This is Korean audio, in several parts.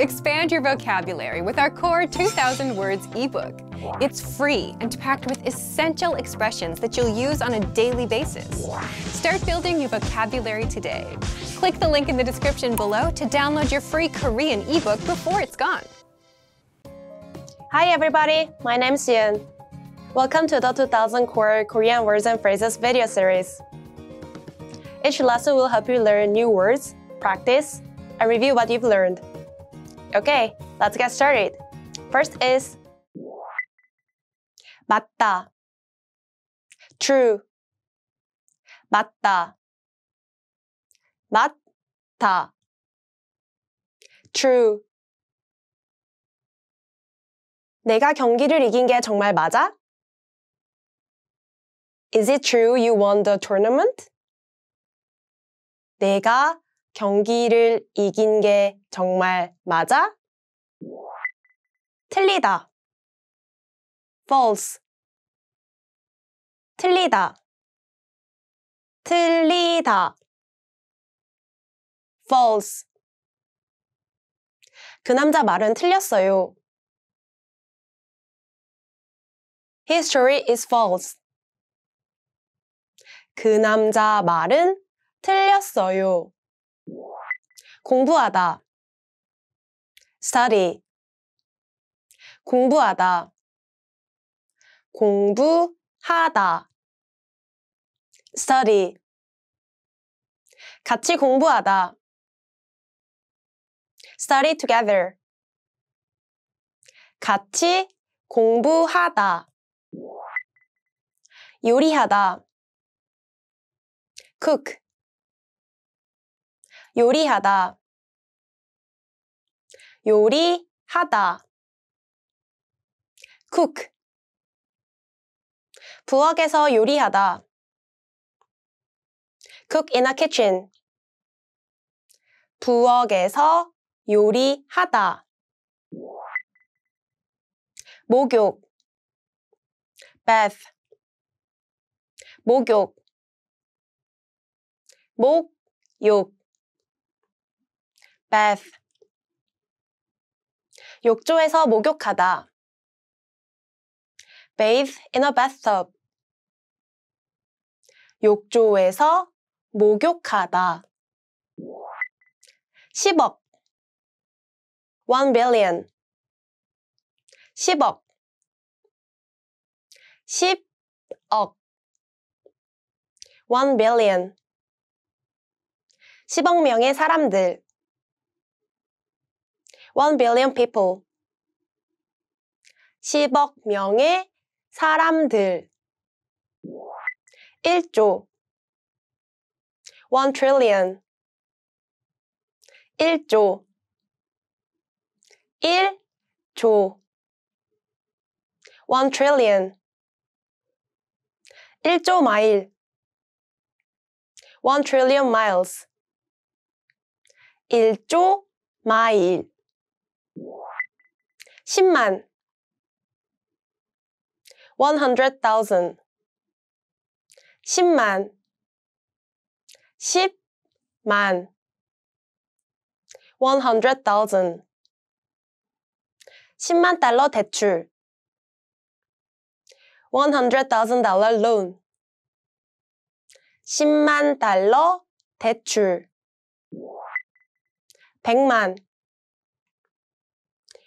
Expand your vocabulary with our core 2,000 words ebook. It's free and packed with essential expressions that you'll use on a daily basis. Start building your vocabulary today. Click the link in the description below to download your free Korean ebook before it's gone. Hi everybody, my name is Yun. Welcome to the 2000 Core Korean Words and Phrases video series. Each lesson will help you learn new words, practice, and review what you've learned. Okay, let's get started. First is 맞다 true 맞다 맞다 true 내가 경기를 이긴 게 정말 맞아? Is it true you won the tournament? 내가 경기를 이긴 게 정말 맞아? 틀리다. false. 틀리다. 틀리다. false. 그 남자 말은 틀렸어요. His t o r y is false. 그 남자 말은 틀렸어요. 공부하다 study 공부하다 공부하다 study 같이 공부하다 study together 같이 공부하다 요리하다 cook 요리하다 요리하다 cook 부엌에서 요리하다 cook in a kitchen 부엌에서 요리하다 목욕 bath 목욕 목욕 bath 욕조에서 목욕하다 bathe in a bathtub 욕조에서 목욕하다 10억 1 billion 10억 10억 1 billion 10억 명의 사람들 1 billion people. 10억 명의 사람들. 1조. 1 trillion. 1조. 1조. 1 trillion. 1조 마일. 1 trillion miles. 1조 마일. 10만 100,000 10만 10만 100,000 10만 달러 대출 100,000 dollar loan 10만 달러 대출 100만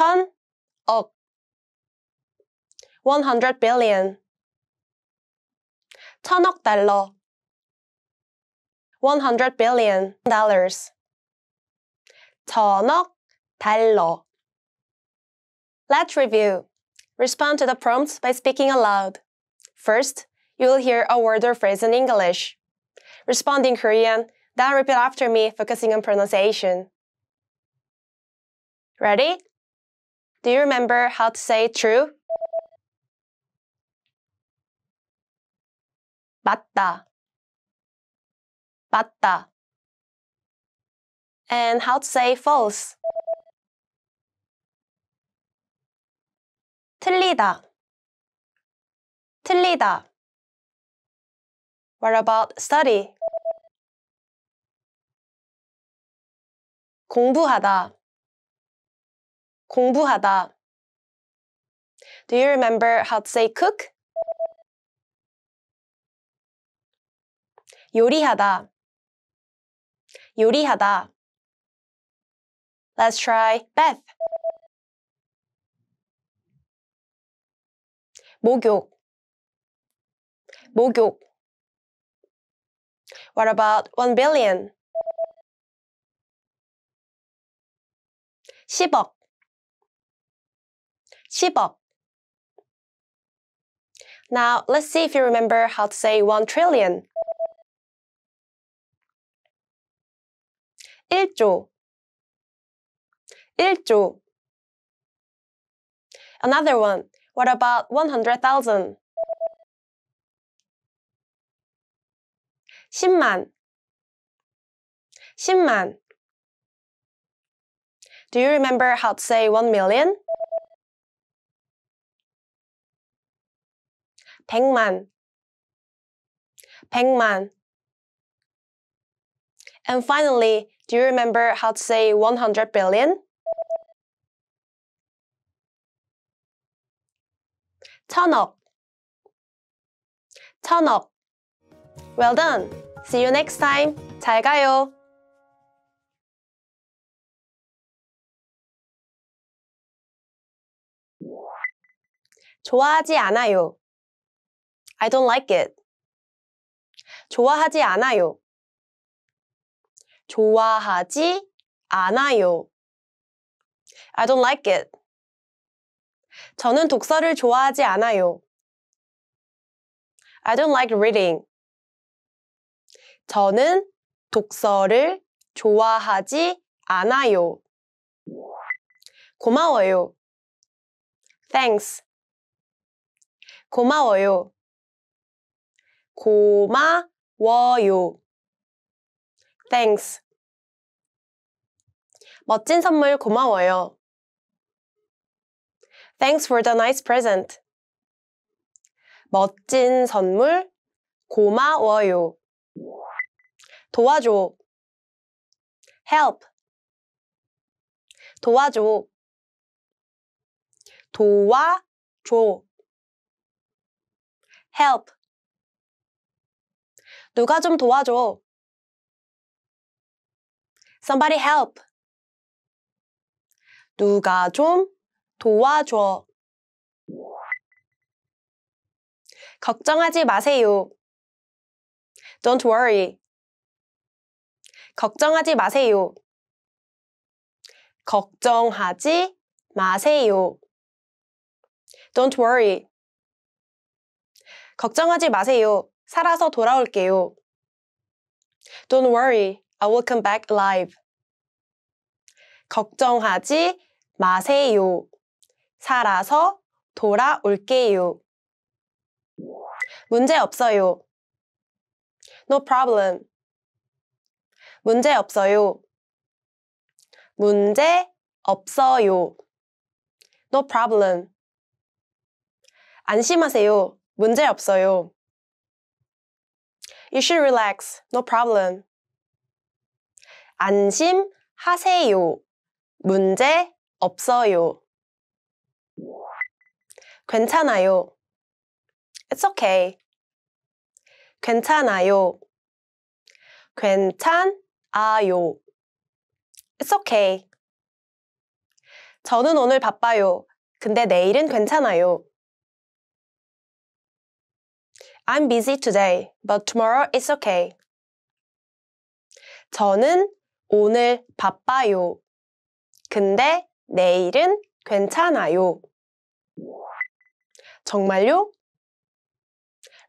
ton, 억. 100 billion. 천억 달러. 100 billion dollars. 천억 달러. Let's review. Respond to the prompts by speaking aloud. First, you will hear a word or phrase in English. Respond in Korean, then repeat after me, focusing on pronunciation. Ready? Do you remember how to say true? 맞다. 맞다. And how to say false? 틀리다. 틀리다. What about study? 공부하다. 공부하다. Do you remember how to say cook? 요리하다. 요리하다. Let's try Beth. 목욕. 목욕. What about 1 billion? 10억. 10억. Now, let's see if you remember how to say 1 trillion. 1조 1조 Another one. What about 100,000? 10만 10만 Do you remember how to say 1 million? 100만 100만 And finally, do you remember how to say 100 billion? 천억 천억 Well done! See you next time! 잘 가요! 좋아하지 않아요. I don't like it. 좋아하지 않아요. 좋아하지 않아요. I don't like it. 저는 독서를 좋아하지 않아요. I don't like reading. 저는 독서를 좋아하지 않아요. 고마워요. Thanks. 고마워요. 고마워요. Thanks. 멋진 선물 고마워요. Thanks for the nice present. 멋진 선물 고마워요. 도와줘. help. 도와줘. 도와줘. help. 누가 좀 도와줘. Somebody help. 누가 좀 도와줘. 걱정하지 마세요. Don't worry. 걱정하지 마세요. 걱정하지 마세요. Don't worry. 걱정하지 마세요. 살아서 돌아올게요. Don't worry, I will come back alive. 걱정하지 마세요. 살아서 돌아올게요. 문제 없어요. No problem. 문제 없어요. 문제 없어요. No problem. 안심하세요. 문제 없어요. You should relax. No problem. 안심하세요. 문제 없어요. 괜찮아요. It's okay. 괜찮아요. 괜찮아요. It's okay. 저는 오늘 바빠요. 근데 내일은 괜찮아요. I'm busy today, but tomorrow it's okay. 저는 오늘 바빠요. 근데 내일은 괜찮아요. 정말요?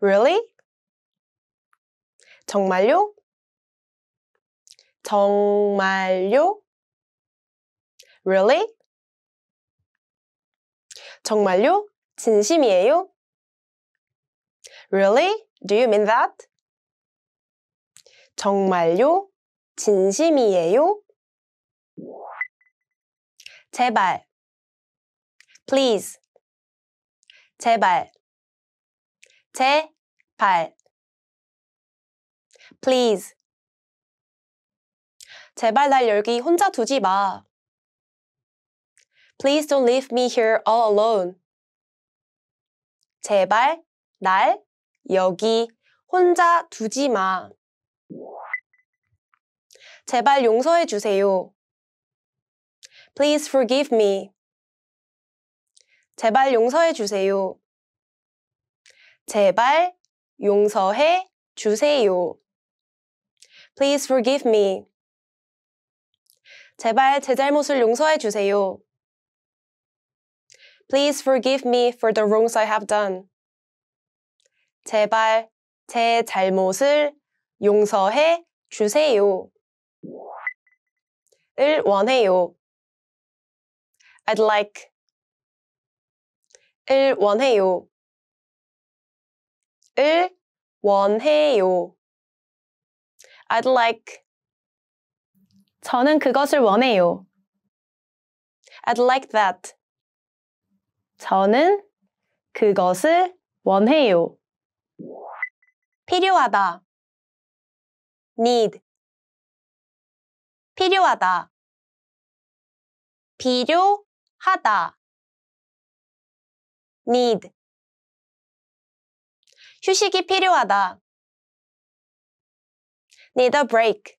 Really? 정말요? 정말요? Really? 정말요? 진심이에요? Really? Do you mean that? 정말요? 진심이에요? 제발. Please. 제발. 제발. Please. 제발 날 여기 혼자 두지 마. Please don't leave me here all alone. 제발 날 여기 혼자 두지 마. 제발 용서해 주세요. Please forgive me. 제발 용서해 주세요. 제발 용서해 주세요. Please forgive me. 제발 제 잘못을 용서해 주세요. Please forgive me for the wrongs I have done. 제발 제 잘못을 용서해 주세요. 을 원해요. I'd like 을 원해요. 을 원해요. I'd like 저는 그것을 원해요. I'd like that. 저는 그것을 원해요. 필요하다 need 필요하다 필요하다 need 휴식이 필요하다 need a break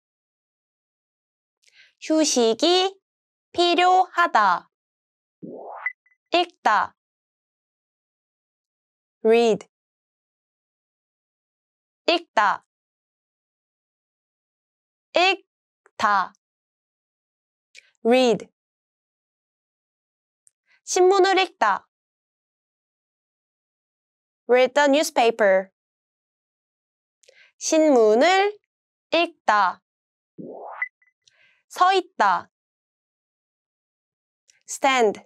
휴식이 필요하다 읽다 read 읽다 읽다 read 신문을 읽다 read the newspaper 신문을 읽다 서 있다 stand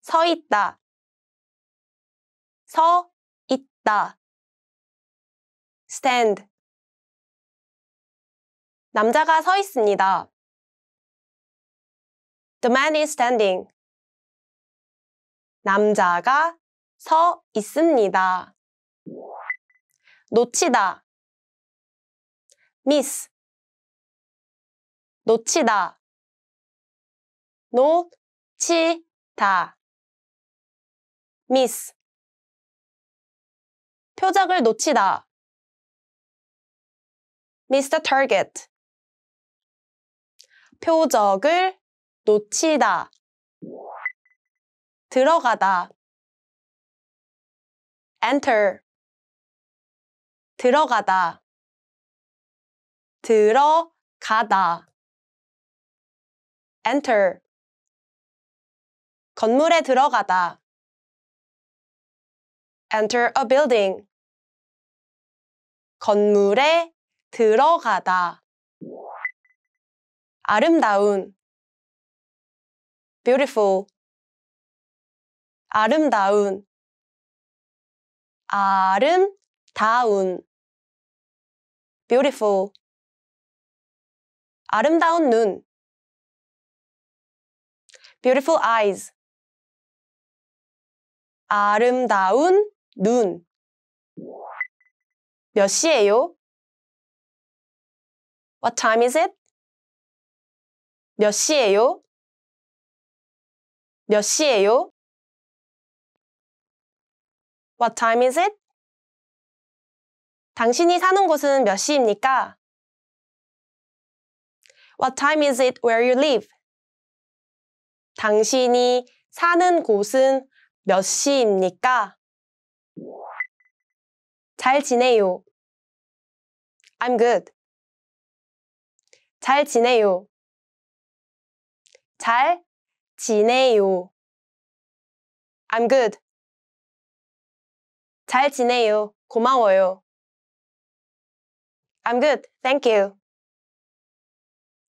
서 있다 서 있다 stand. 남자가 서 있습니다. The man is standing. 남자가 서 있습니다. 놓치다. miss. 놓치다. 놓치다. miss. 표적을 놓치다. Mr. Target. 표적을 놓치다. 들어가다. enter. 들어가다. 들어가다. enter. 건물에 들어가다. enter a building. 건물에 들어가다 아름다운 beautiful 아름다운 아름다운 beautiful 아름다운 눈 beautiful eyes 아름다운 눈 몇 시예요? What time is it? 몇 시예요? 몇 시예요? What time is it? 당신이 사는 곳은 몇 시입니까? What time is it where you live? 당신이 사는 곳은 몇 시입니까? 잘 지내요. I'm good. 잘 지내요. 잘 지내요. I'm good. 잘 지내요. 고마워요. I'm good. Thank you.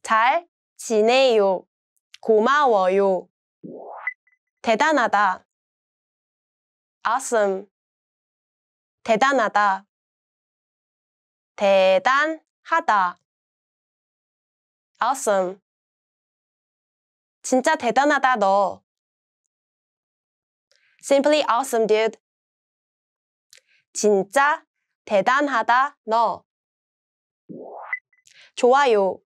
잘 지내요. 고마워요. 대단하다. Awesome. 대단하다. 대단하다. Awesome. 진짜 대단하다, 너. Simply awesome, dude. 진짜 대단하다, 너. 좋아요.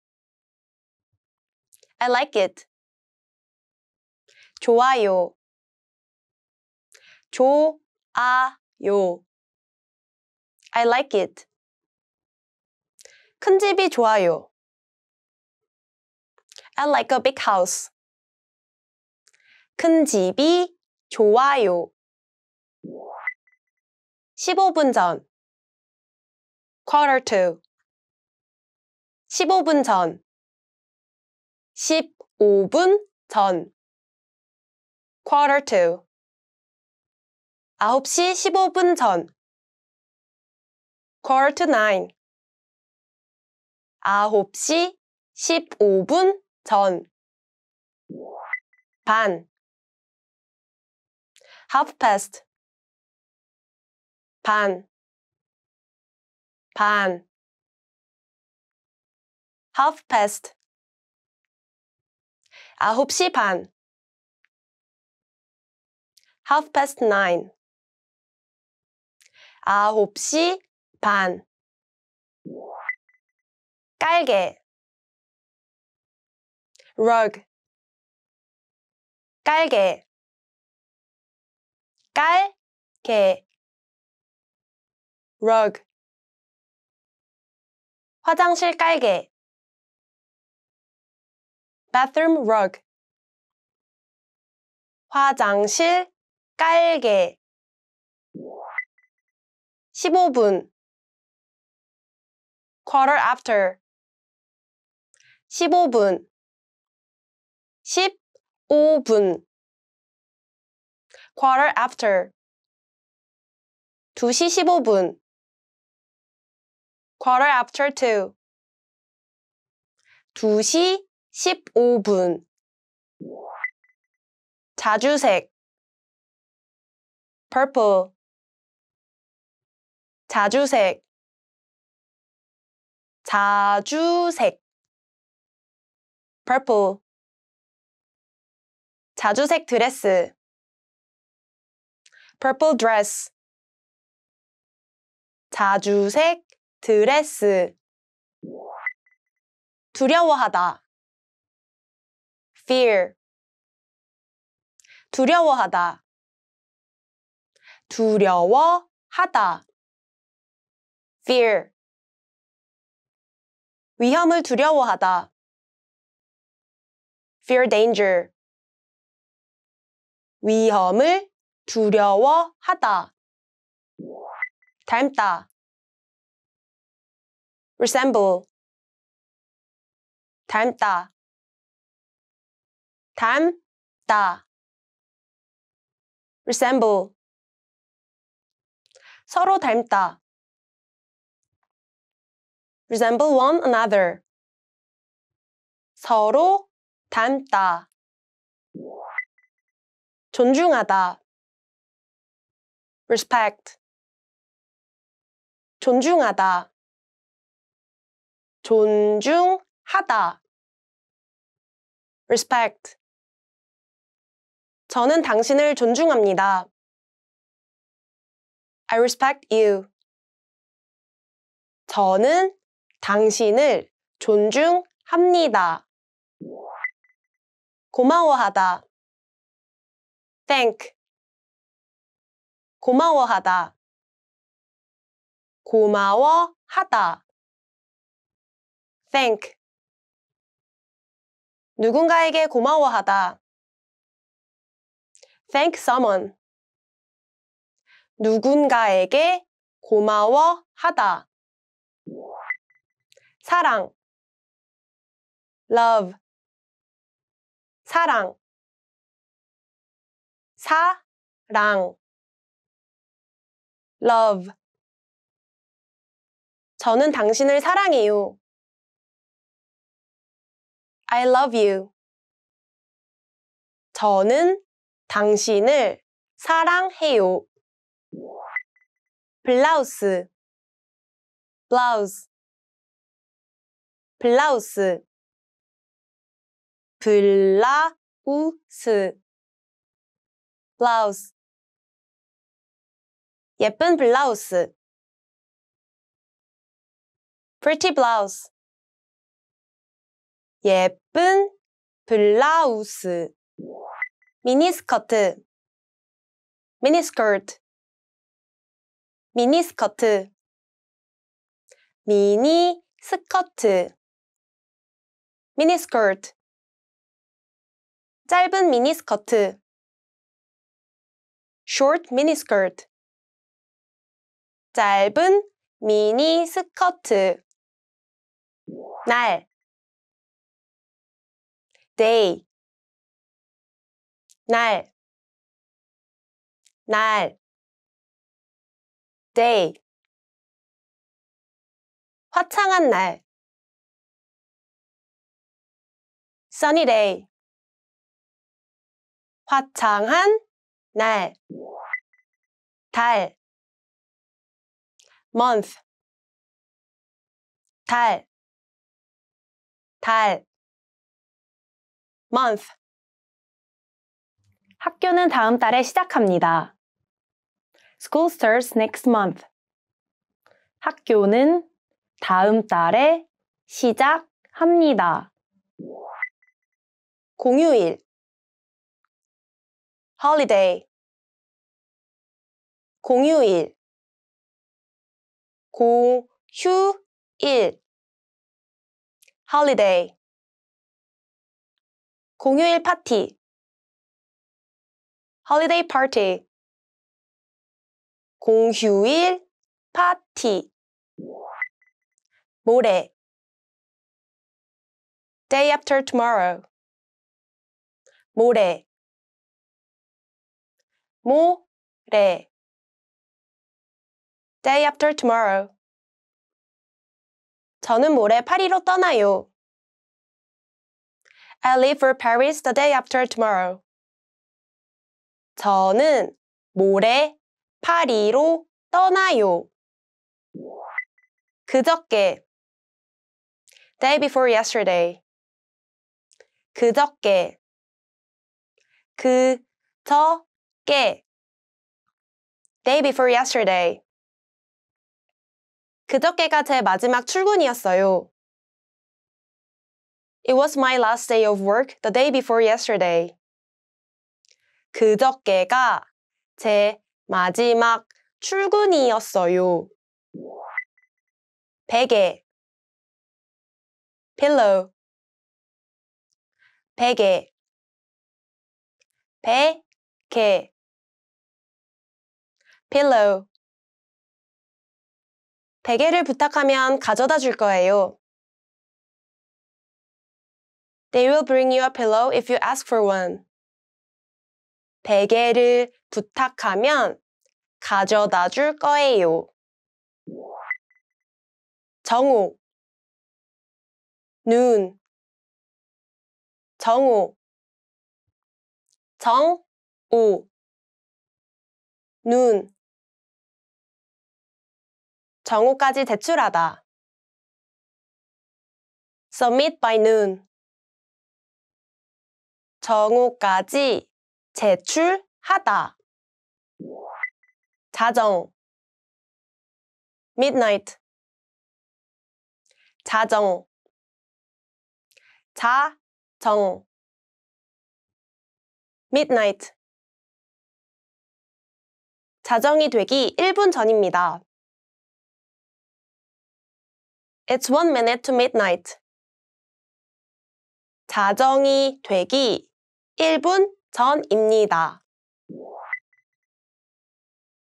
I like it. 좋아요. 좋아요. I like it. 큰 집이 좋아요. I like a big house. 큰 집이 좋아요. 15분 전 quarter to 15분 전 15분 전 quarter to 9시 15분 전 quarter to 9 9시 15분 전, 반, half past, 반, 반, half past, 아홉 시 반, half past nine, 아홉 시 반, 깔개, rug 깔개 깔개 rug 화장실 깔개 bathroom rug 화장실 깔개 15분 quarter after 15분 15분 quarter after 2시 15분 quarter after 2 2시 15분 자주색 purple 자주색 자주색 purple 자주색 드레스 purple dress 자주색 드레스 두려워하다 fear 두려워하다 두려워하다 fear 위험을 두려워하다 fear danger 위험을 두려워하다. 닮다. resemble. 닮다. 닮다. resemble. 서로 닮다. resemble one another. 서로 닮다. 존중하다. respect. 존중하다. 존중하다. respect. 저는 당신을 존중합니다. I respect you. 저는 당신을 존중합니다. 고마워하다. thank 고마워하다 고마워하다 thank 누군가에게 고마워하다 thank someone 누군가에게 고마워하다 사랑 love 사랑 사랑 love 저는 당신을 사랑해요. I love you. 저는 당신을 사랑해요. 블라우스 블라우스 블라우스 블라우스 블라우스 예쁜 블라우스 pretty blouse 예쁜 블라우스 미니스커트 미니스커트 미니스커트 미니스커트 미니스커트 짧은 미니스커트 short mini skirt. 짧은 미니 스커트. 날 day 날, 날, day 화창한 날 sunny day 화창한 날, 달, month, 달, 달, month. 학교는 다음 달에 시작합니다. School starts next month. 학교는 다음 달에 시작합니다. 공휴일 holiday 공휴일 공휴일 holiday 공휴일 파티 holiday party 공휴일 파티 모레 day after tomorrow 모레 모레 Day after tomorrow 저는 모레 파리로 떠나요. I leave for Paris the day after tomorrow. 저는 모레 파리로 떠나요. 그저께 day before yesterday 그저께 그저께 깨 day before yesterday 그저께가 제 마지막 출근이었어요. It was my last day of work the day before yesterday. 그저께가 제 마지막 출근이었어요. 베개 pillow 베개 베개 pillow. 베개를 부탁하면 가져다 줄 거예요. They will bring you a pillow if you ask for one. 베개를 부탁하면 가져다 줄 거예요. 정오 눈 정오 정오 눈 정오까지 제출하다. submit by noon. 정오까지 제출하다. 자정 midnight 자정 자정 midnight 자정이 되기 1분 전입니다. It's one minute to midnight. 자정이 되기 1분 전입니다.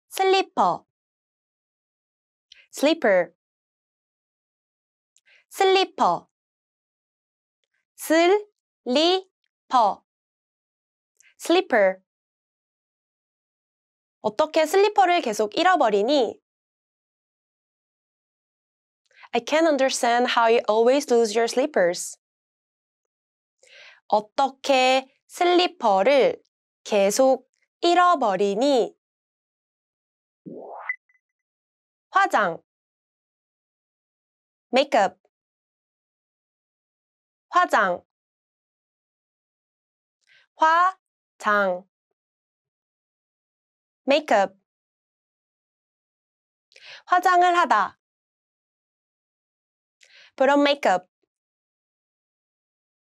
슬리퍼 slipper 슬리퍼 슬리퍼 slipper 어떻게 슬리퍼를 계속 잃어버리니? I can't understand how you always lose your slippers. 어떻게 슬리퍼를 계속 잃어버리니? 화장 makeup 화장 화장 makeup 화장을 하다 put on makeup.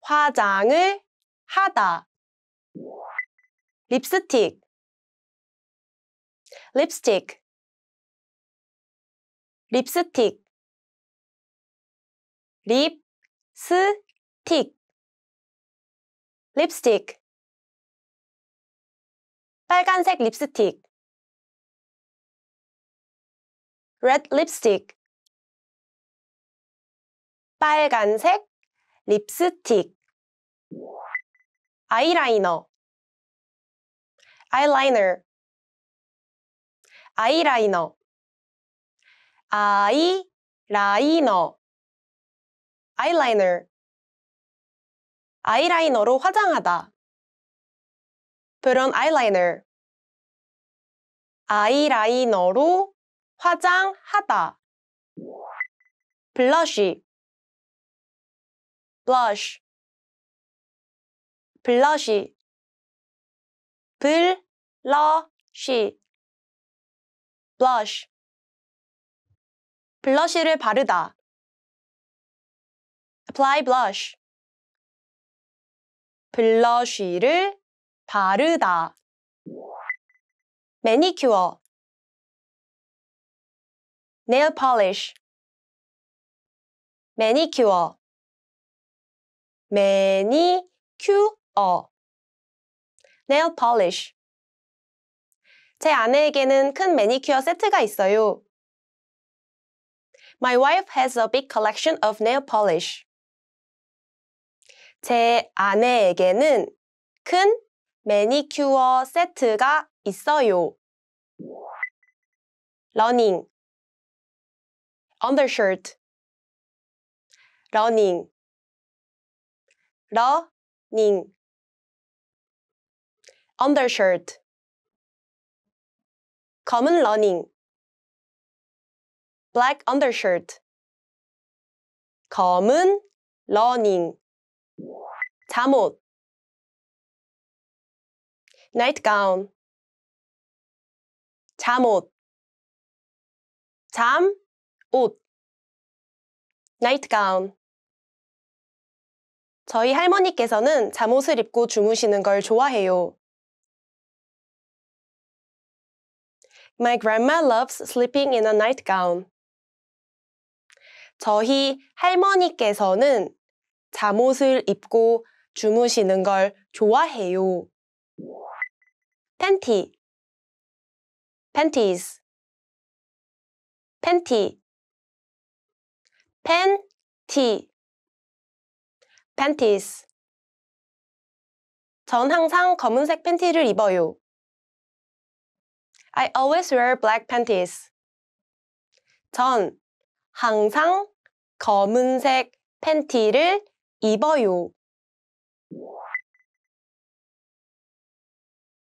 화장을 하다. Lipstick. lipstick. Lipstick. Lipstick. 스, lipstick. red lipstick. 빨간색, 립스틱, 아이라이너, 아이라이너 아이라이너, 아이라이너, e y e l i 아이라이너로 화장하다. put on eyeliner. 아이라이너로 화장하다. 블러쉬 blush blush이 blush이 blush b 블러쉬를 바르다 apply blush b l u s h 를 바르다 매니큐어 nail polish 매 u 큐어 매니큐어 nail polish 제 아내에게는 큰 매니큐어 세트가 있어요. My wife has a big collection of nail polish. 제 아내에게는 큰 매니큐어 세트가 있어요. 러닝 undershirt 러닝 러닝 undershirt 검은 러닝 black undershirt 검은 러닝 잠옷 nightgown 잠옷 잠옷 nightgown 저희 할머니께서는 잠옷을 입고 주무시는 걸 좋아해요. My grandma loves sleeping in a nightgown. 저희 할머니께서는 잠옷을 입고 주무시는 걸 좋아해요. panty, panties, panty, panty. panties. 전 항상 검은색 팬티를 입어요. I always wear black panties. 전 항상 검은색 팬티를 입어요.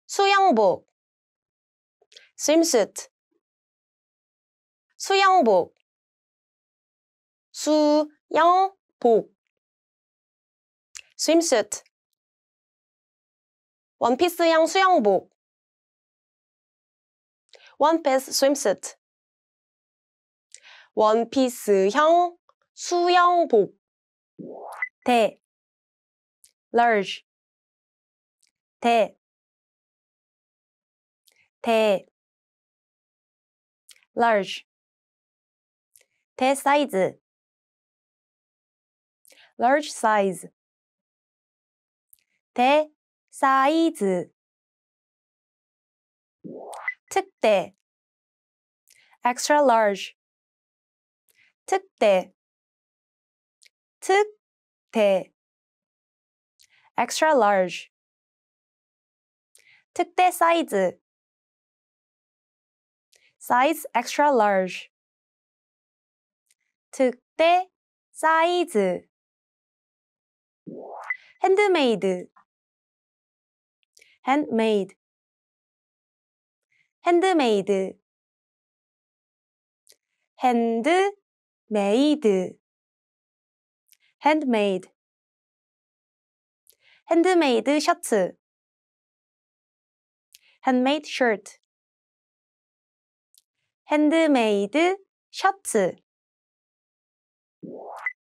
수영복 swimsuit 수영복 수영복 swimsuit 원피스형 수영복 원피스 swimsuit 원피스형 수영복 대 large 대, 대, large, 대 사이즈, large size, 대 사이즈 특대 extra large 특대 특대 extra large 특대 사이즈 size extra large 특대 사이즈 핸드메이드 handmade, handmade, handmade, handmade, handmade 셔츠, handmade shirt, handmade 셔츠,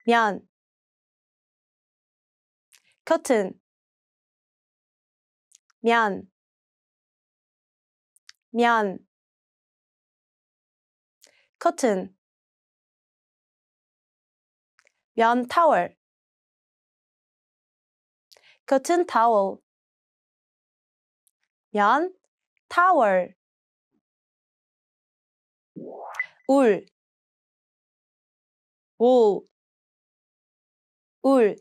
면, c o t t o n 면, 면, 커튼, 면 타월, 커튼 타월, 면 타월, 울, 울, 울,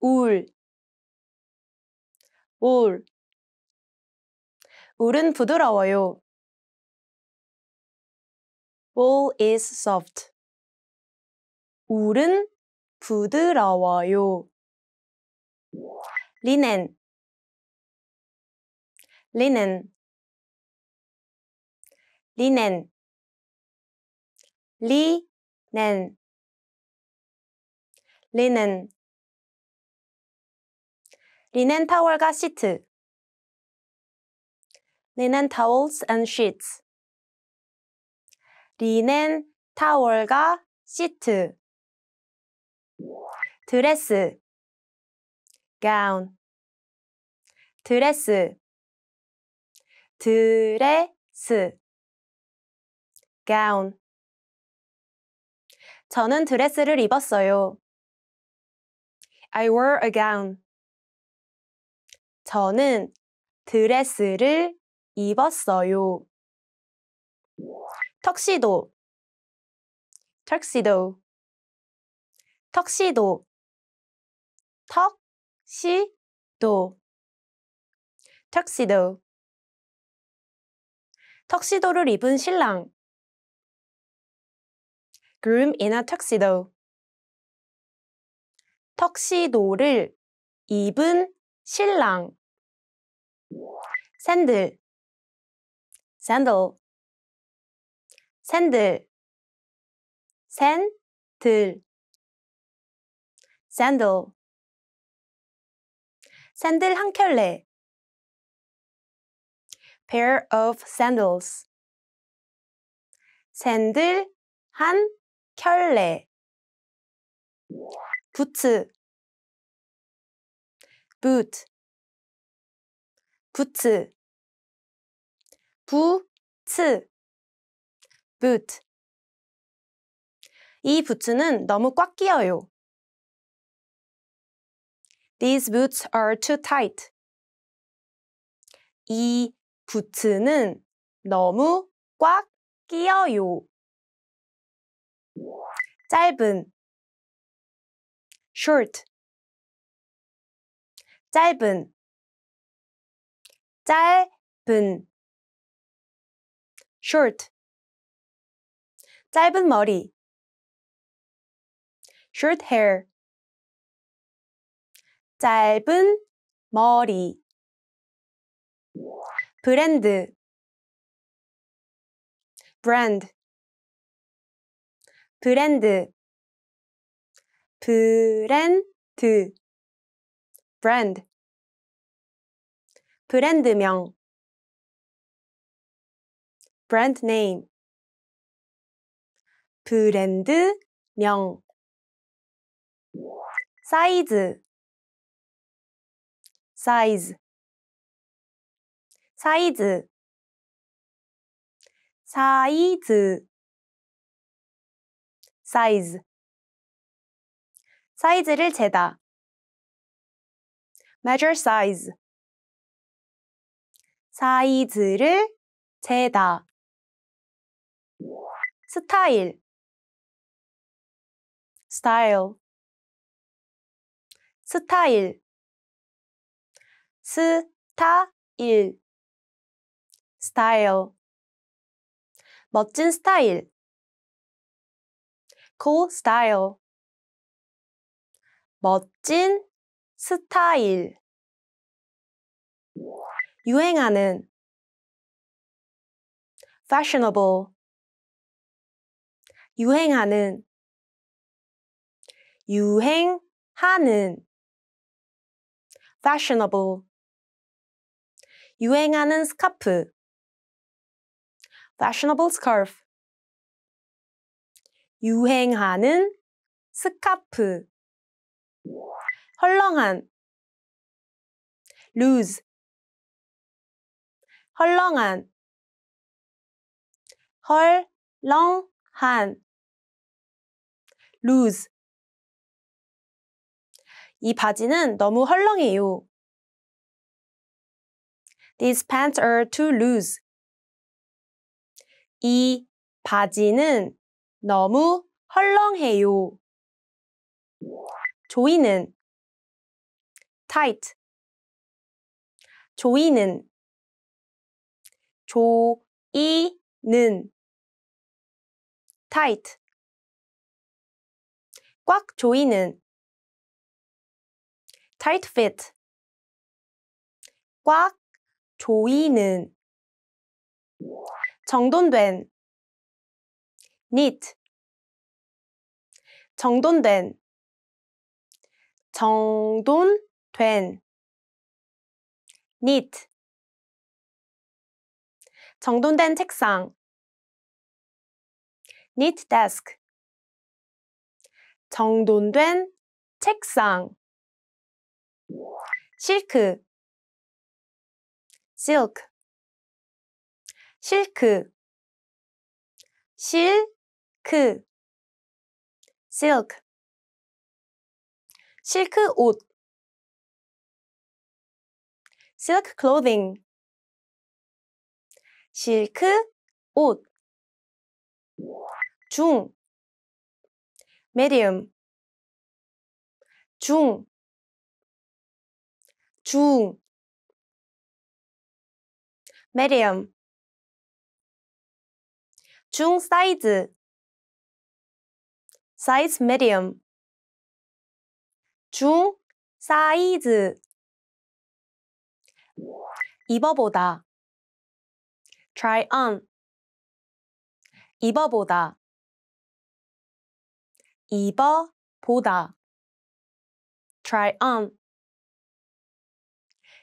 울, 울. 울은 부드러워요. Wool is soft. 울은 부드러워요. linen, linen, linen, linen, linen. 리넨 타월과 시트 linen towels and sheets 리넨 타월과 시트 드레스 gown 드레스 드레스 gown 저는 드레스를 입었어요. I wore a gown. 저는 드레스를 입었어요. 턱시도 턱시도 턱시도 턱시도 턱시도 턱시도를 입은 신랑 groom in a tuxedo 턱시도를 입은 신랑 샌들 샌들 샌들 샌들 샌들 샌들 한 켤레 pair of sandals 샌들 한 켤레 부츠 boot 부츠 부츠 boot 이 부츠는 너무 꽉 끼어요. These boots are too tight. 이 부츠는 너무 꽉 끼어요. 짧은 short 짧은 짧은 short 짧은 머리 short hair 짧은 머리 브랜드 brand 브랜드 브랜드 brand 브랜드명 brand name 브랜드명 사이즈 사이즈 사이즈 사이즈 사이즈 사이즈를 재다 measure size. 사이즈를 재다. 스타일. style. 스타일. 스타일. style. 멋진 스타일. cool style. 멋진 스타일 유행하는 fashionable 유행하는 유행하는 fashionable 유행하는 스카프 fashionable scarf 유행하는 스카프 헐렁한 lose 헐렁한 헐렁한 lose 이 바지는 너무 헐렁해요. These pants are too loose. 이 바지는 너무 헐렁해요. 조이는 tight. 조이는 조이는 tight. 꽉 조이는 tight fit. 꽉 조이는 정돈된 n e t 정돈된 정돈된 된, neat, 정돈된 책상, neat desk, 정돈된 책상, 실크, silk, 실크, 실크, s i 실크 옷, silk clothing 실크 옷 중, medium 중, 중, medium 중 사이즈 size medium 중 사이즈 입어보다 try on 입어보다 입어보다 try on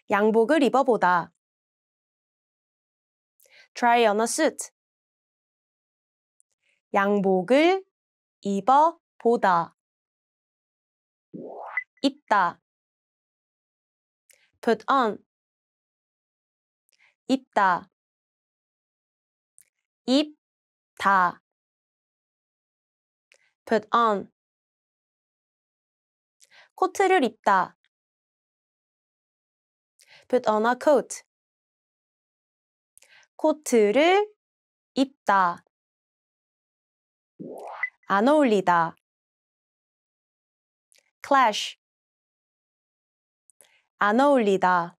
양복을 입어보다 try on a suit 양복을 입어보다 입다 put on 입다 입다 put on 코트를 입다 put on a coat 코트를 입다 안 어울리다 clash 안 어울리다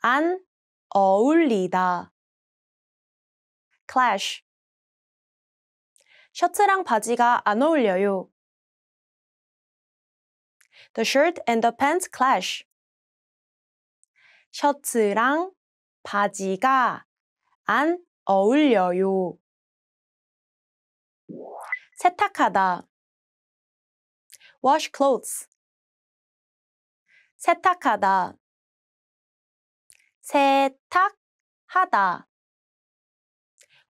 안 어울리다. clash. 셔츠랑 바지가 안 어울려요. The shirt and the pants clash. 셔츠랑 바지가 안 어울려요. 세탁하다. wash clothes. 세탁하다. 세탁하다.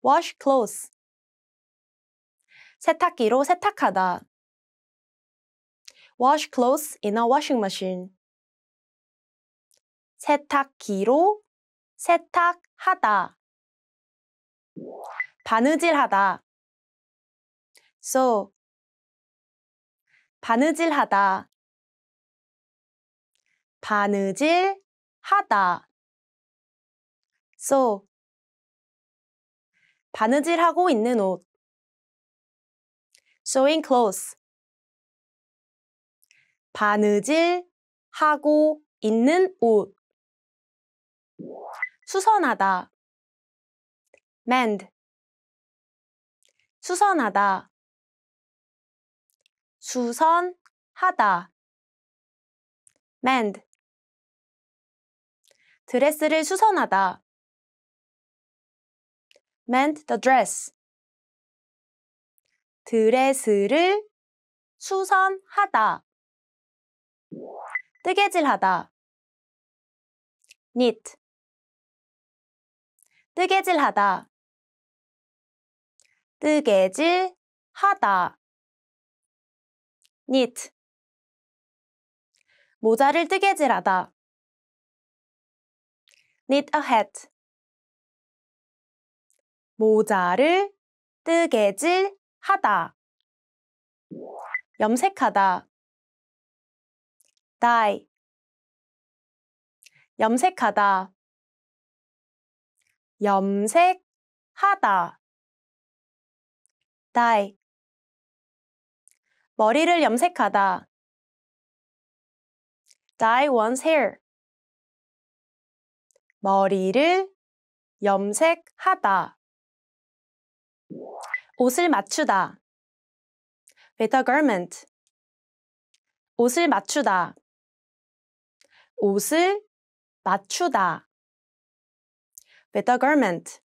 wash clothes. 세탁기로 세탁하다. wash clothes in a washing machine. 세탁기로 세탁하다. 바느질하다. so 바느질하다. 바느질하다. so 바느질하고 있는 옷 sewing clothes 바느질하고 있는 옷 수선하다 mend 수선하다 수선하다 mend 드레스를 수선하다 m e n t the dress. 드레스를 수선하다. 뜨개질하다. knit. 뜨개질하다. 뜨개질하다. knit. 모자를 뜨개질하다. knit a hat. 모자를 뜨개질 하다 염색하다 d y 염색하다 염색하다 d y 머리를 염색하다 dye one's hair 머리를 염색하다 옷을 맞추다 with a garment 옷을 맞추다 옷을 맞추다 with a garment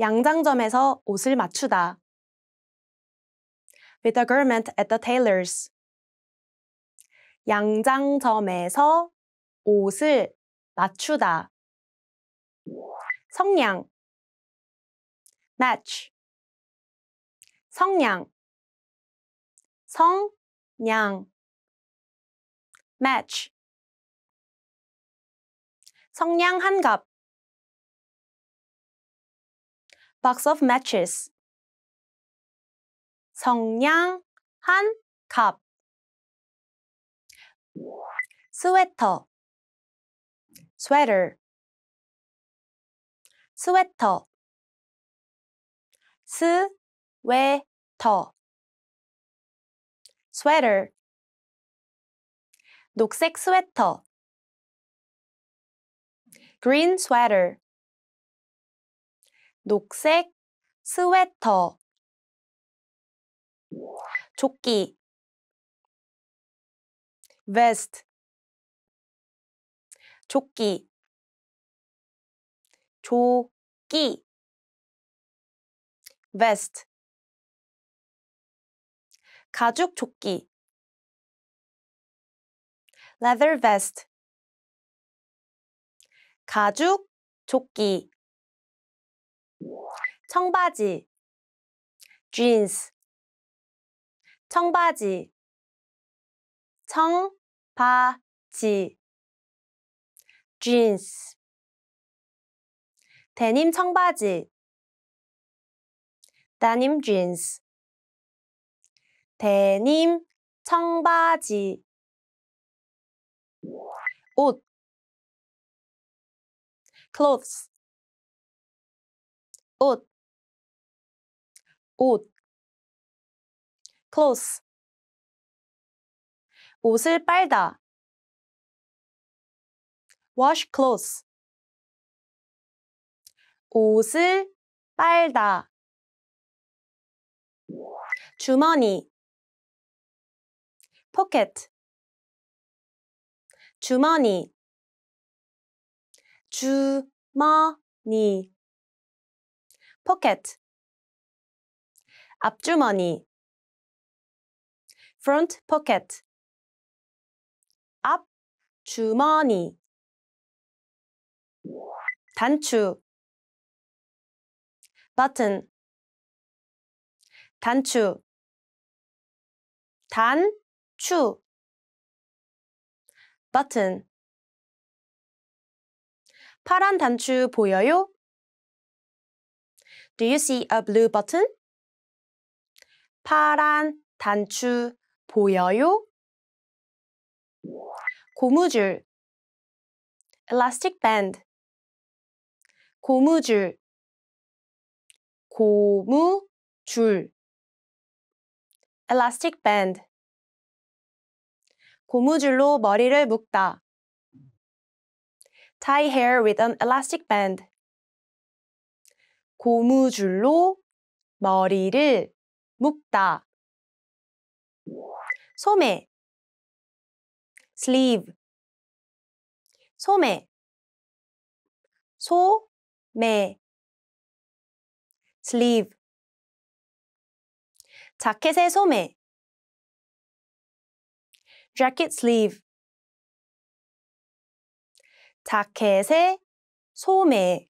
양장점에서 옷을 맞추다 with a garment at the tailor's 양장점에서 옷을 맞추다 성냥 match 성량 성량 match 성량 한갑 box of matches 성량 한갑 스웨터 sweater 스웨터 스웨터 sweater 녹색 스웨터 green sweater 녹색 스웨터 조끼 vest 조끼 조끼 vest 가죽 조끼 leather vest 가죽 조끼 청바지 jeans 청바지 청바지 jeans 데님 청바지 데님 jeans 데님 청바지 옷 clothes 옷, 옷, clothes 옷을 빨다 wash clothes 옷을 빨다 주머니 포켓 주머니 주머니 포켓 앞주머니 front pocket 앞 주머니 단추 button 단추 단추 버튼 파란 단추 보여요? Do you see a blue button? 파란 단추 보여요? 고무줄 elastic band 고무줄 고무줄 elastic band 고무줄로 머리를 묶다 tie hair with an elastic band 고무줄로 머리를 묶다 소매 sleeve 소매 소매 sleeve 자켓의 소매 jacket sleeve 자켓의 소매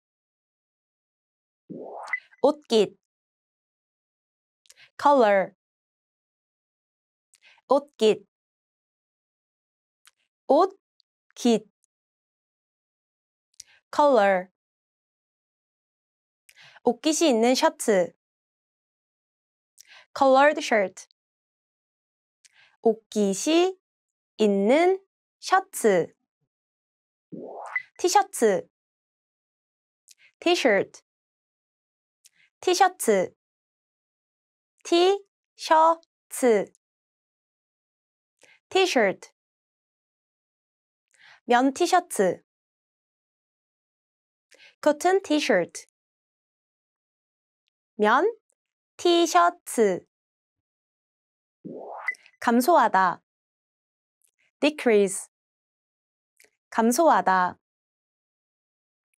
옷깃 color 옷깃 옷깃 color 옷깃이 있는 셔츠 colored shirt. 옷깃이 있는 셔츠. 티셔츠. t-shirt. 티셔츠. 티셔츠. t-shirt. 면 티셔츠. cotton t-shirt. 면 티셔츠 감소하다 decrease 감소하다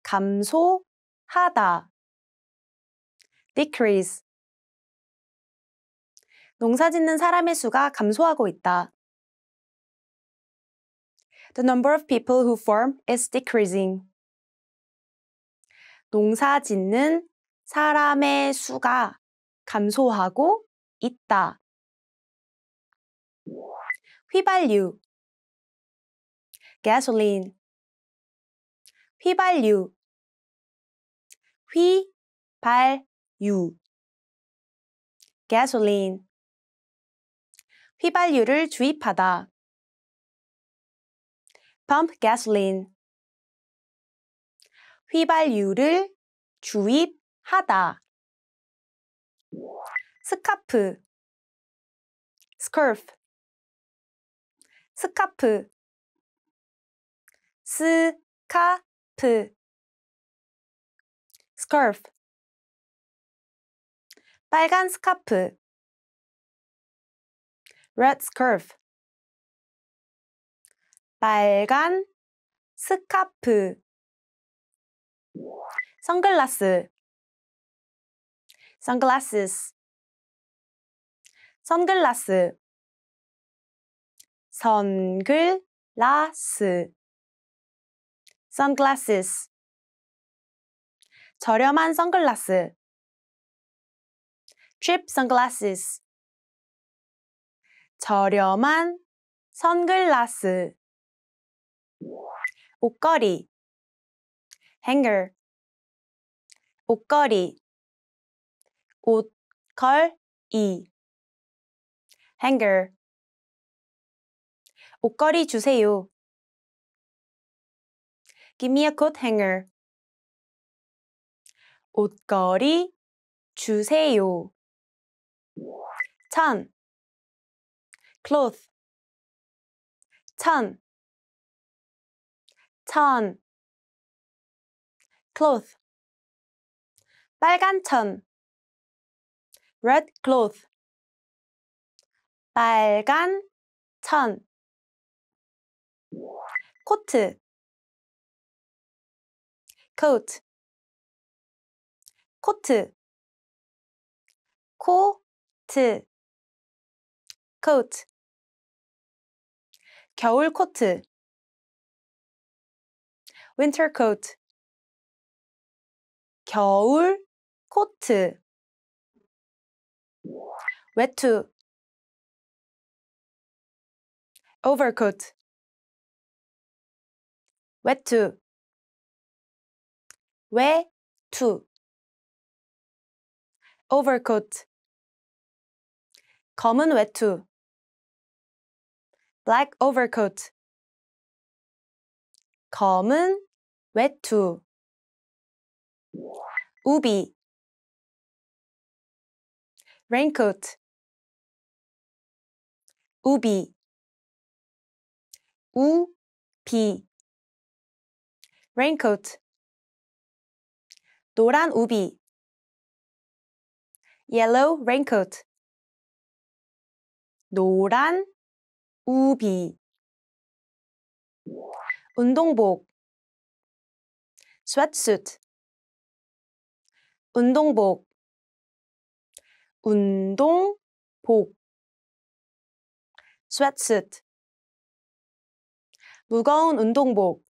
감소하다 decrease 농사 짓는 사람의 수가 감소하고 있다. The number of people who farm is decreasing. 농사 짓는 사람의 수가 감소하고 있다. 휘발유 gasoline 휘발유 휘발유 gasoline 휘발유를 주입하다 pump gasoline 휘발유를 주입하다 스카프 스컬프 스카프 스카프 스컬프 빨간 스카프 red scarf 빨간 스카프 선글라스 sunglasses 선글라스 선글라스 sunglasses 저렴한 선글라스 cheap sunglasses 저렴한 선글라스 옷걸이 hanger 옷걸이 옷, 컬, 이. hanger. 옷걸이 주세요. Give me a coat hanger. 옷걸이 주세요. 찬 cloth 찬찬 cloth 빨간 천 red cloth 빨간 천 코트 coat 코트 코트 coat 겨울 코트 winter coat 겨울 코트 Wet to. Overcoat. Wet to. Way to. Overcoat. 검은 외투. Black overcoat. 검은 외투. 우비. raincoat 우비 우비 raincoat 노란 우비 yellow raincoat 노란 우비 운동복 sweatsuit 운동복 운동, 복. 스웨트시트. 무거운 운동복.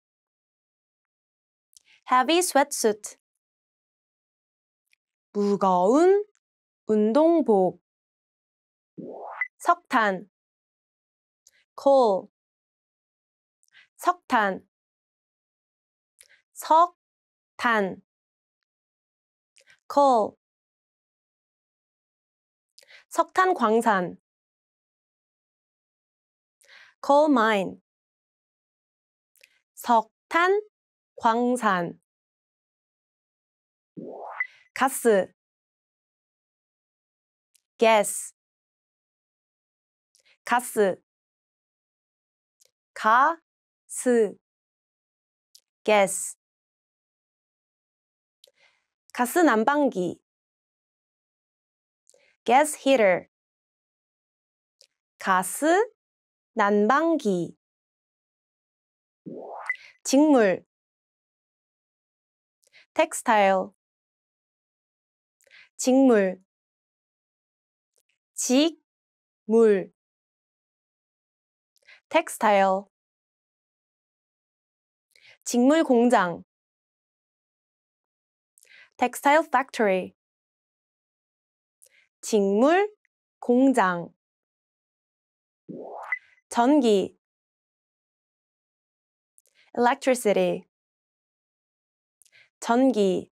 heavy sweatsuit. 무거운 운동복. 석탄. coal. 석탄. 석탄. coal. 석탄 광산 coal mine 석탄 광산 가스 gas 가스 가스 gas 가스 난방기 gas heater 가스 난방기 직물 textile 직물 직물 textile 직물 공장 textile factory 직물, 공장 전기 electricity 전기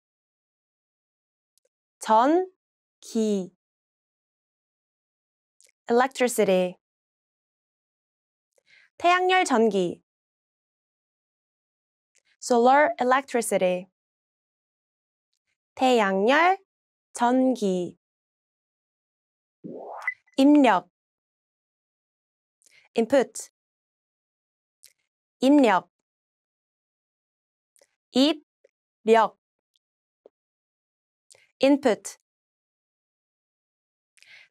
전기 electricity 태양열 전기 solar electricity 태양열 전기 입력 input 입력 입력 input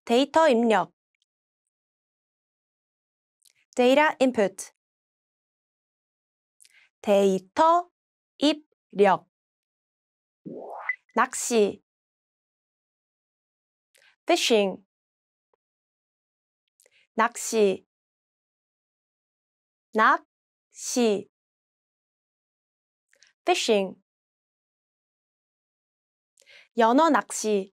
데이터 입력 data input 데이터 입력 낚시 fishing 낚시 낚시 fishing 연어 낚시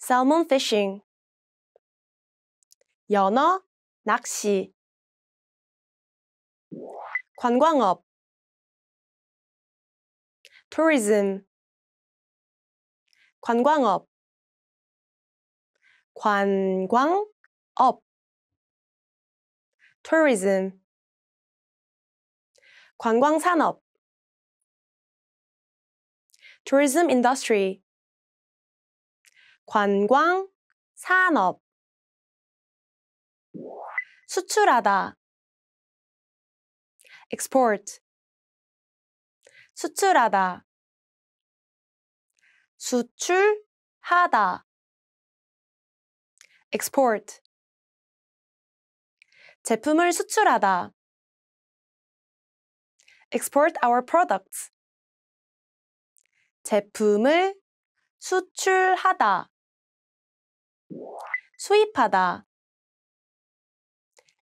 salmon fishing 연어 낚시 관광업 tourism 관광업 관광, 업, tourism, 관광산업, tourism industry, 관광산업, 수출하다, export, 수출하다, 수출하다, export 제품을 수출하다 export our products 제품을 수출하다 수입하다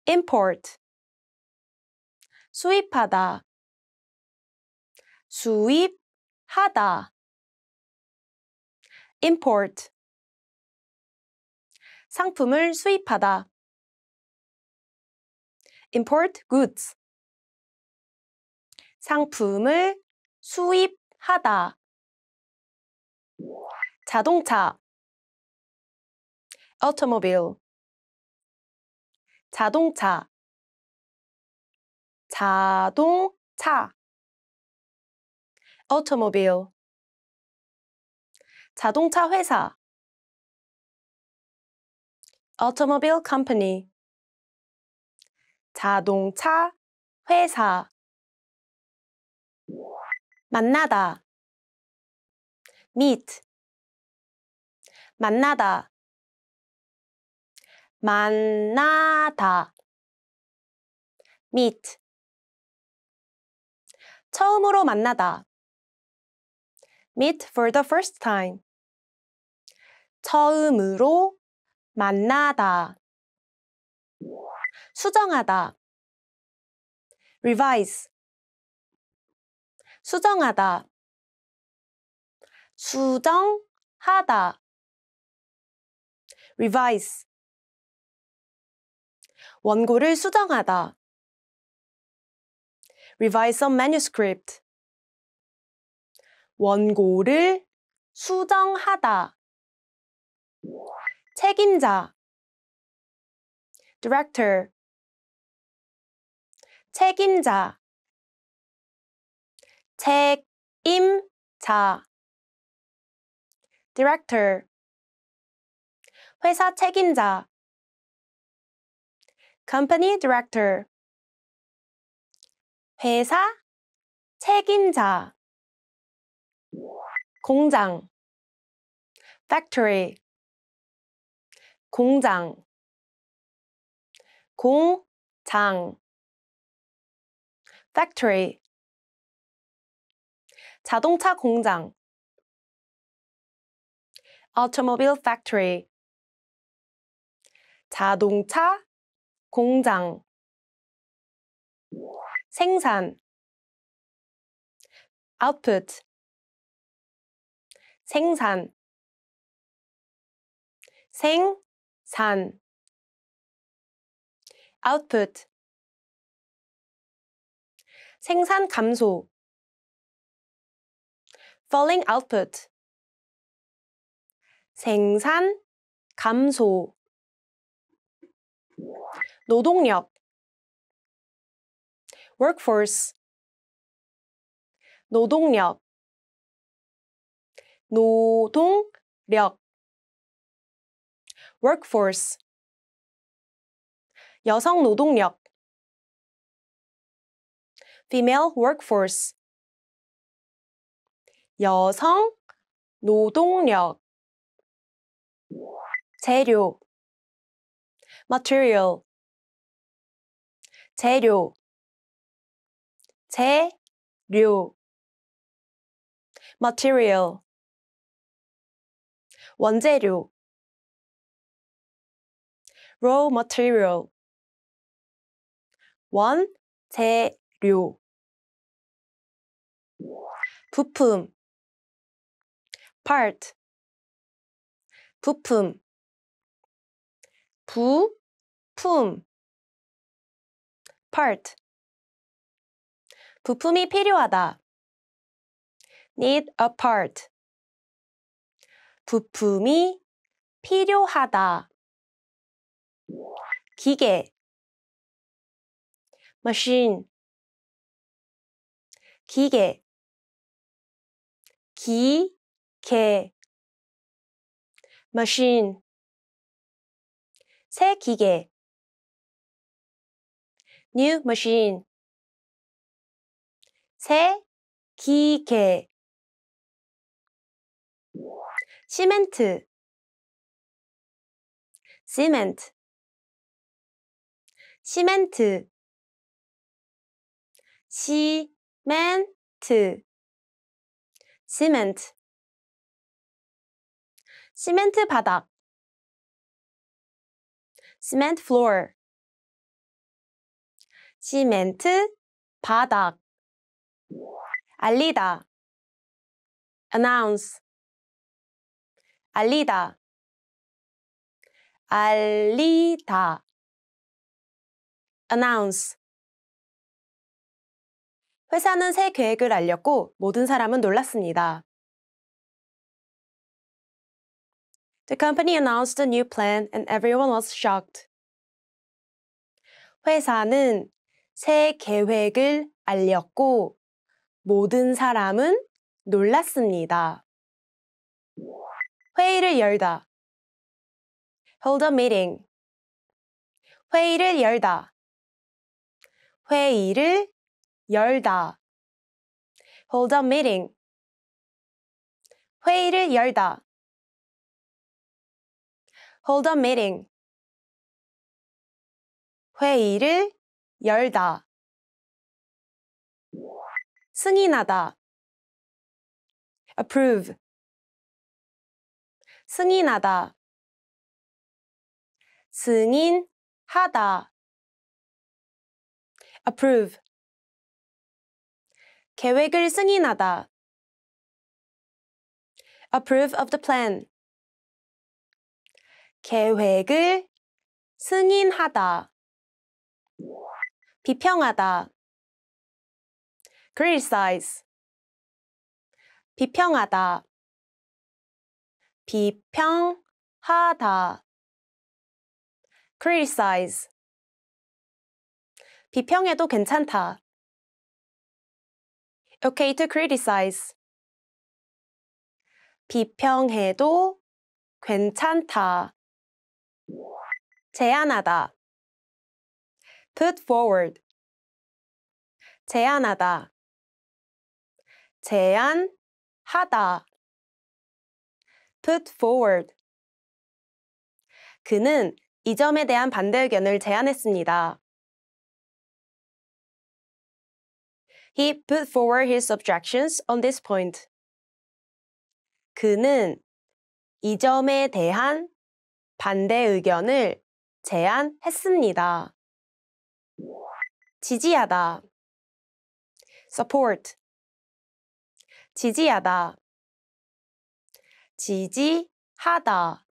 import 수입하다 수입하다 import 상품을 수입하다. import goods 상품을 수입하다. 자동차 automobile 자동차 자동차 automobile 자동차 회사 automobile company 자동차 회사 만나다 meet 만나다 만나다 meet 처음으로 만나다 meet for the first time 처음으로 만나다 수정하다 revise 수정하다 수정하다 revise 원고를 수정하다 revise a manuscript 원고를 수정하다 책임자 director 책임자 책임자 director 회사 책임자 company director 회사 책임자 공장 factory 공장 공장 factory 자동차 공장 automobile factory 자동차 공장 생산 output 생산 생산 output 생산 감소 falling output 생산 감소 노동력 workforce 노동력 노동력 workforce 여성 노동력 female workforce 여성 노동력 재료 material 재료 재료 material 원재료 raw material 원, 재료 부품 part 부품 부품 part 부품이 필요하다 need a part 부품이 필요하다 기계 machine 기계 기계 machine 새 기계 new machine 새 기계 시멘트 cement 시멘트 시멘트 시멘트 시멘트 바닥 시멘트 플로어 시멘트 바닥 알리다 announce 알리다 알리다 announce. 회사는 새 계획을 알렸고 모든 사람은 놀랐습니다. The company announced a new plan and everyone was shocked. 회사는 새 계획을 알렸고 모든 사람은 놀랐습니다. 회의를 열다. Hold a meeting. 회의를 열다. 회의를 열다. hold a meeting. 회의를 열다. hold a meeting. 회의를 열다. 승인하다. approve. 승인하다. 승인하다. approve 계획을 승인하다 approve of the plan 계획을 승인하다 비평하다 criticize 비평하다 비평하다 criticize 비평해도 괜찮다. Okay to criticize. 비평해도 괜찮다. 제안하다. put forward. 제안하다. 제안하다. put forward. 그는 이 점에 대한 반대 의견을 제안했습니다. He put forward his objections on this point. 그는 이 점에 대한 반대 의견을 제안했습니다. 지지하다 support 지지하다 지지하다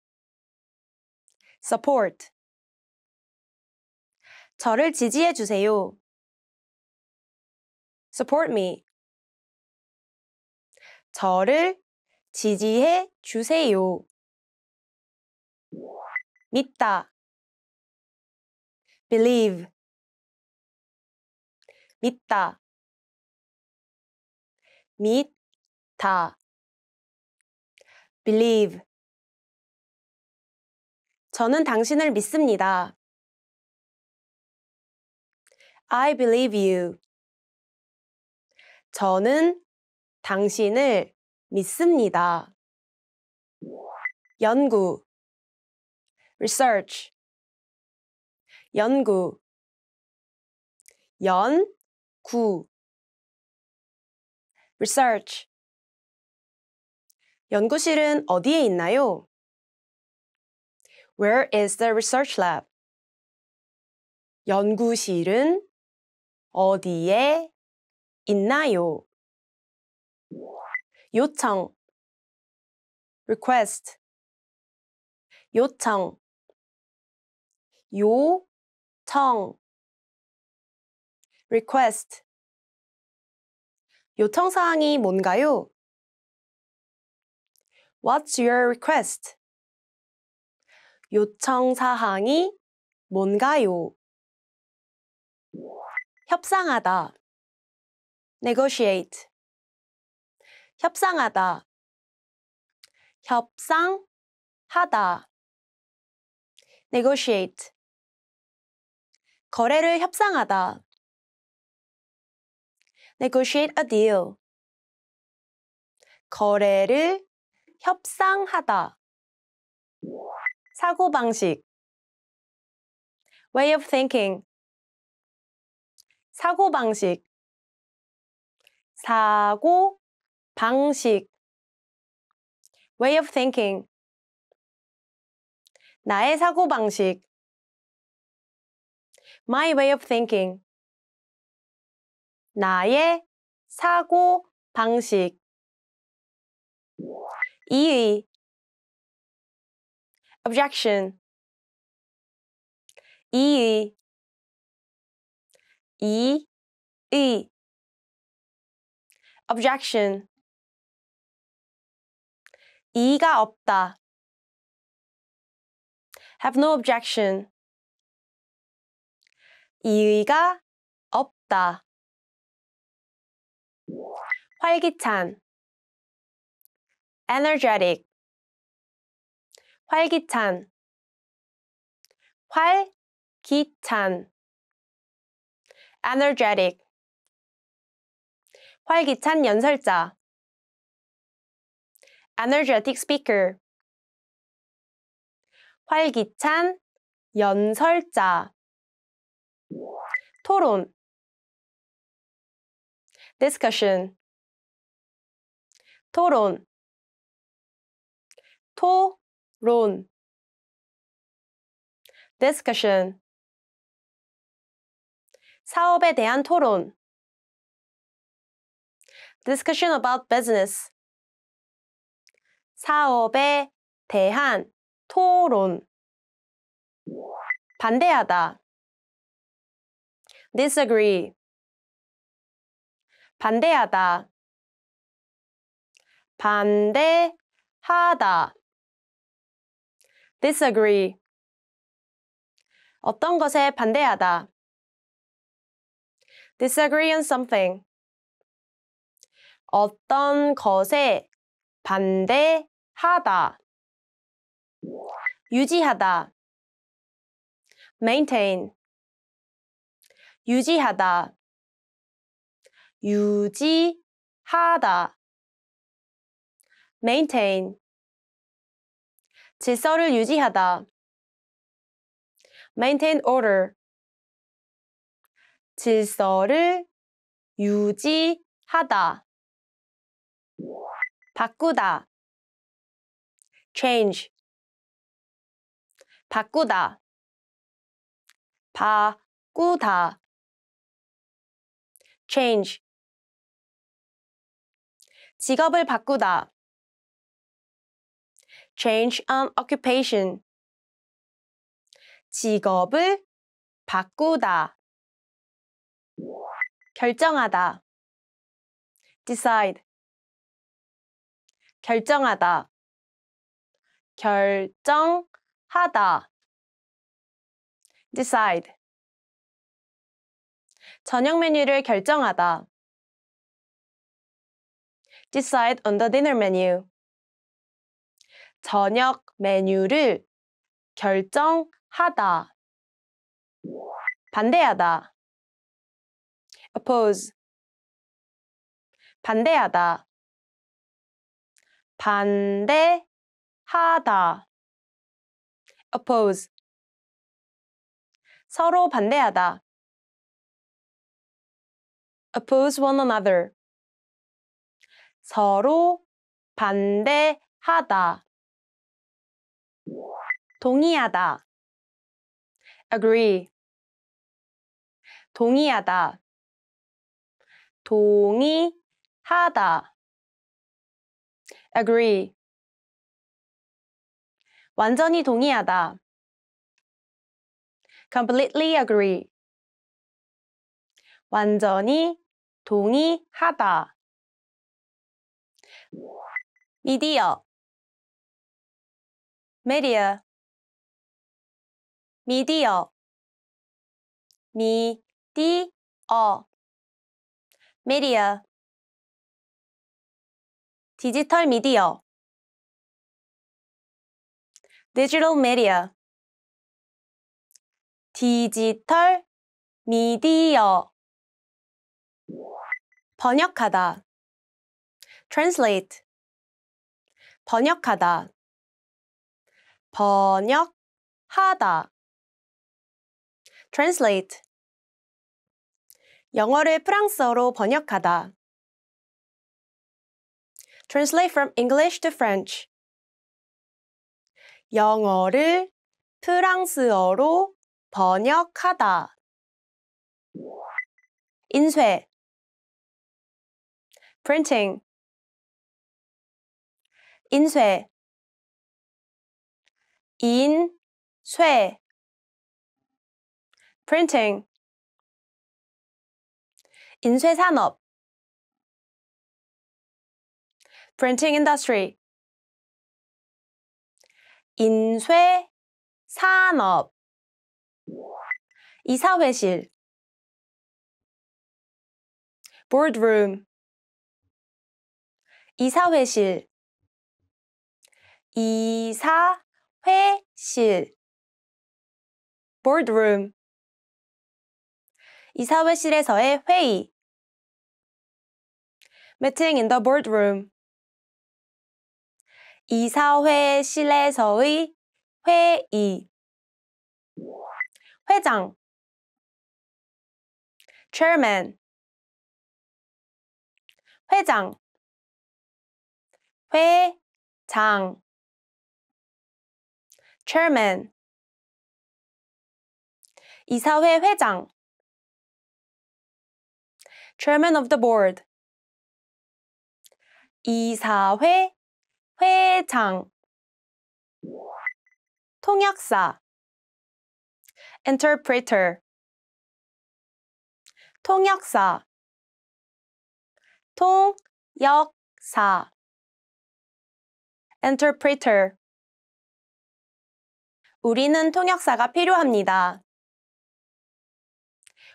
support 저를 지지해 주세요. support me. 저를 지지해 주세요. 믿다 believe 믿다 믿다 believe 저는 당신을 믿습니다. I believe you. 저는 당신을 믿습니다. 연구 research 연구 연구 research 연구실은 어디에 있나요? Where is the research lab? 연구실은 어디에 있나요? 요청 request 요청 요청 request 요청 사항이 뭔가요? What's your request? 요청 사항이 뭔가요? 협상하다 negotiate 협상하다 협상하다 negotiate 거래를 협상하다 negotiate a deal 거래를 협상하다 사고방식 way of thinking 사고방식 사고 방식 way of thinking 나의 사고 방식 my way of thinking 나의 사고 방식 이의 objection 이의 이의 objection 이가 없다 have no objection 이의가 없다 활기찬 energetic 활기찬 활기찬 energetic 활기찬 연설자 energetic speaker 활기찬 연설자 토론 discussion 토론 토론 discussion 사업에 대한 토론 discussion about business. 사업에 대한 토론. 반대하다. disagree. 반대하다. 반대하다. disagree. 어떤 것에 반대하다. disagree on something. 어떤 것에 반대하다 유지하다 maintain 유지하다 유지하다 maintain 질서를 유지하다 maintain order 질서를 유지하다 바꾸다 change 바꾸다 바꾸다 change 직업을 바꾸다 change an occupation 직업을 바꾸다 결정하다 decide 결정하다 결정하다 decide 저녁 메뉴를 결정하다 decide on the dinner menu 저녁 메뉴를 결정하다 반대하다 oppose 반대하다 반대하다 oppose 서로 반대하다 oppose one another 서로 반대하다 동의하다 agree 동의하다 동의하다 agree. 완전히 동의하다. completely agree. 완전히 동의하다. 미디어 메디어 미디어 미디어 미디어 디지털 미디어 digital media 디지털 미디어 번역하다 translate 번역하다 번역하다 translate 영어를 프랑스어로 번역하다 Translate from English to French. 영어를 프랑스어로 번역하다. 인쇄 printing 인쇄 인쇄 printing 인쇄 산업 printing industry. 인쇄 산업 이사회실 boardroom 이사회실 이사회실 boardroom 이사회실에서의 회의 meeting in the boardroom 이사회실에서의 회의 회장 chairman 회장 회장 chairman 이사회 회장 chairman of the board 이사회 회장 통역사 interpreter 통역사 통역사 interpreter 우리는 통역사가 필요합니다.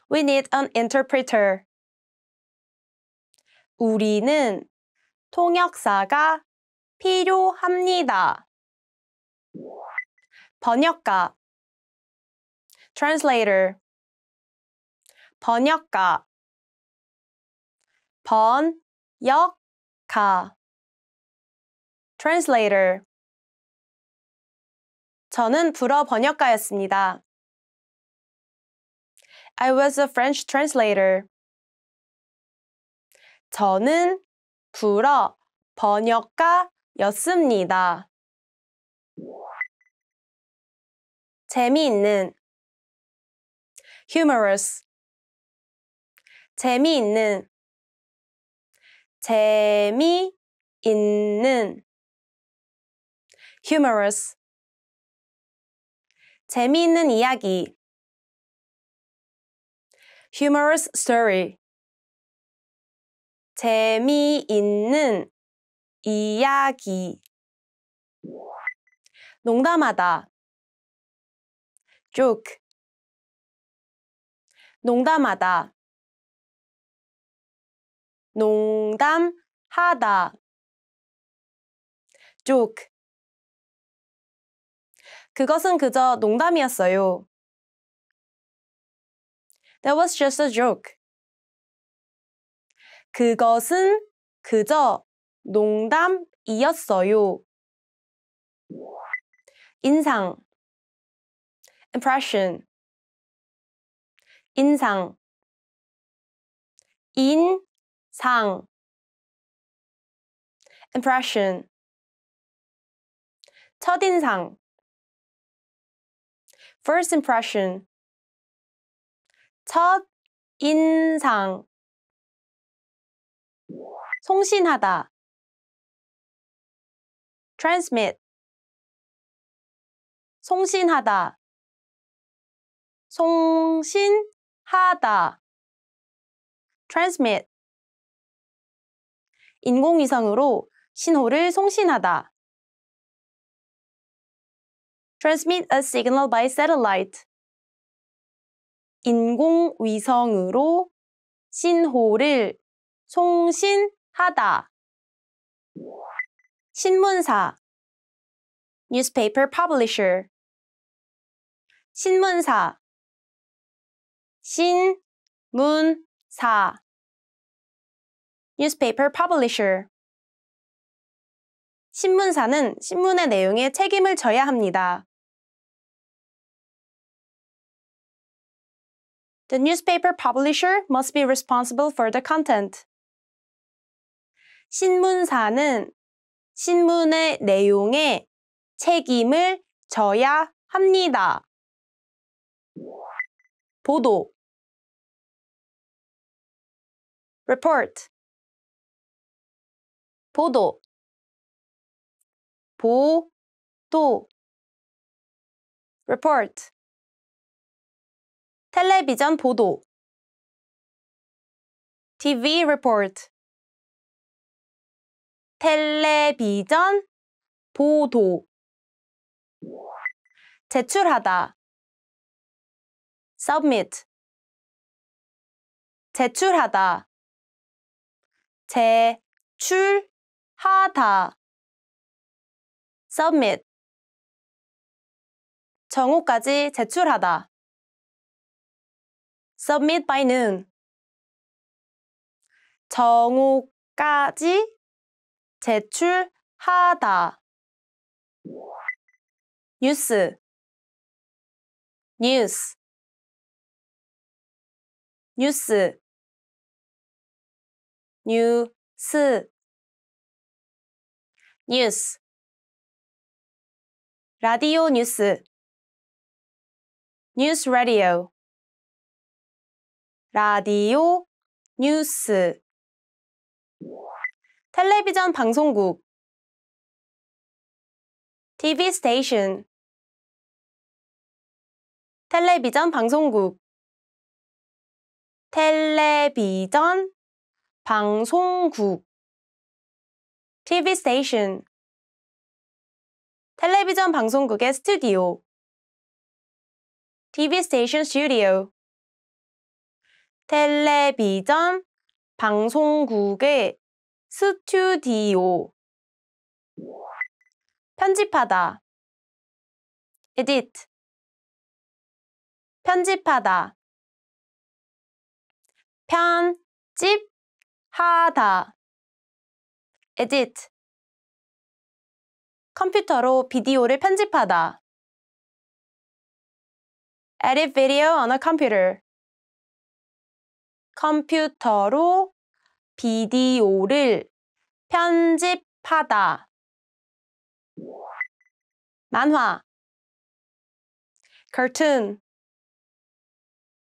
We need an interpreter. 우리는 통역사가 필요합니다. 번역가 translator 번역가 번역가 translator 저는 불어 번역가였습니다. I was a French translator. 저는 불어 번역가였습니다. 였습니다. 재미있는 humorous 재미있는 재미있는 humorous 재미있는 이야기 humorous story 재미있는 이야기 농담하다 joke 농담하다 농담하다 joke 그것은 그저 농담이었어요. That was just a joke. 그것은 그저 농담이었어요. 인상 impression 인상 인상 impression 첫인상 first impression 첫인상 송신하다 transmit 송신하다 송신하다 transmit 인공위성으로 신호를 송신하다 transmit a signal by satellite 인공위성으로 신호를 송신하다 신문사 newspaper publisher 신문사 신문사 newspaper publisher 신문사는 신문의 내용에 책임을 져야 합니다. The newspaper publisher must be responsible for the content. 신문사는 신문의 내용에 책임을 져야 합니다. 보도 report 보도 보도 report 텔레비전 보도 TV report 텔레비전, 보도, 제출하다, submit, 제출하다, 제출하다, submit, 정오까지 제출하다, submit by는 정오까지 제출하다 뉴스 뉴스 뉴스 뉴스 뉴스 라디오 뉴스 뉴스 라디오 라디오 뉴스 텔레비전 방송국 TV station 텔레비전 방송국 텔레비전 방송국 TV station 텔레비전 방송국의 스튜디오 TV station studio 텔레비전 방송국의 스튜디오 편집하다 edit 편집하다 편집하다 edit 컴퓨터로 비디오를 편집하다 edit video on a computer 컴퓨터로 비디오를 편집하다 만화 cartoon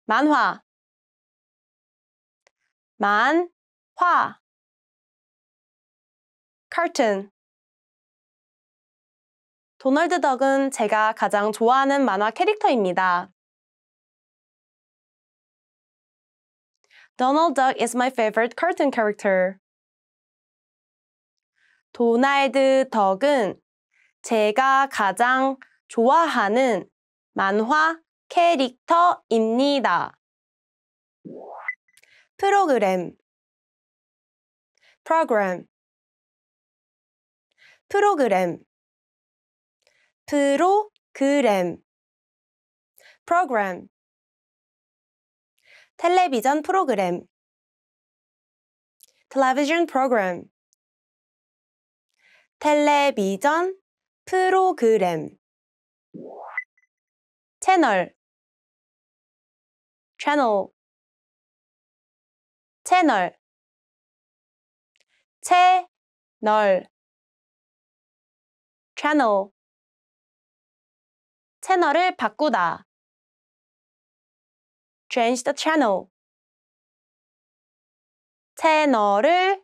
만화 만화 cartoon 도널드 덕은 제가 가장 좋아하는 만화 캐릭터입니다. Donald Duck is my favorite cartoon character. 도날드 덕은 제가 가장 좋아하는 만화 캐릭터입니다. 프로그램 프로그램 프로그램 프로그램 프로그램 텔레비전 프로그램 television program 텔레비전 프로그램 채널 channel 채널 채널 channel 채널을 바꾸다 change the channel. 채널을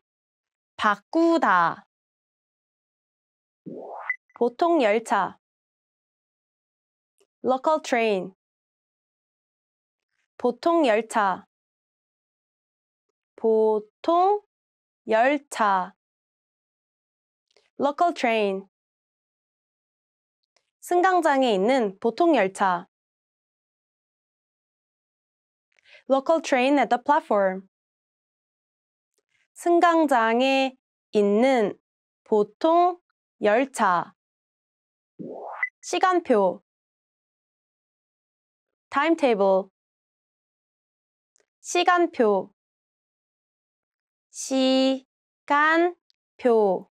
바꾸다. 보통 열차. local train. 보통 열차. 보통 열차. local train. 승강장에 있는 보통 열차. local train at the platform. 승강장에 있는 보통 열차 시간표 timetable 시간표 시간표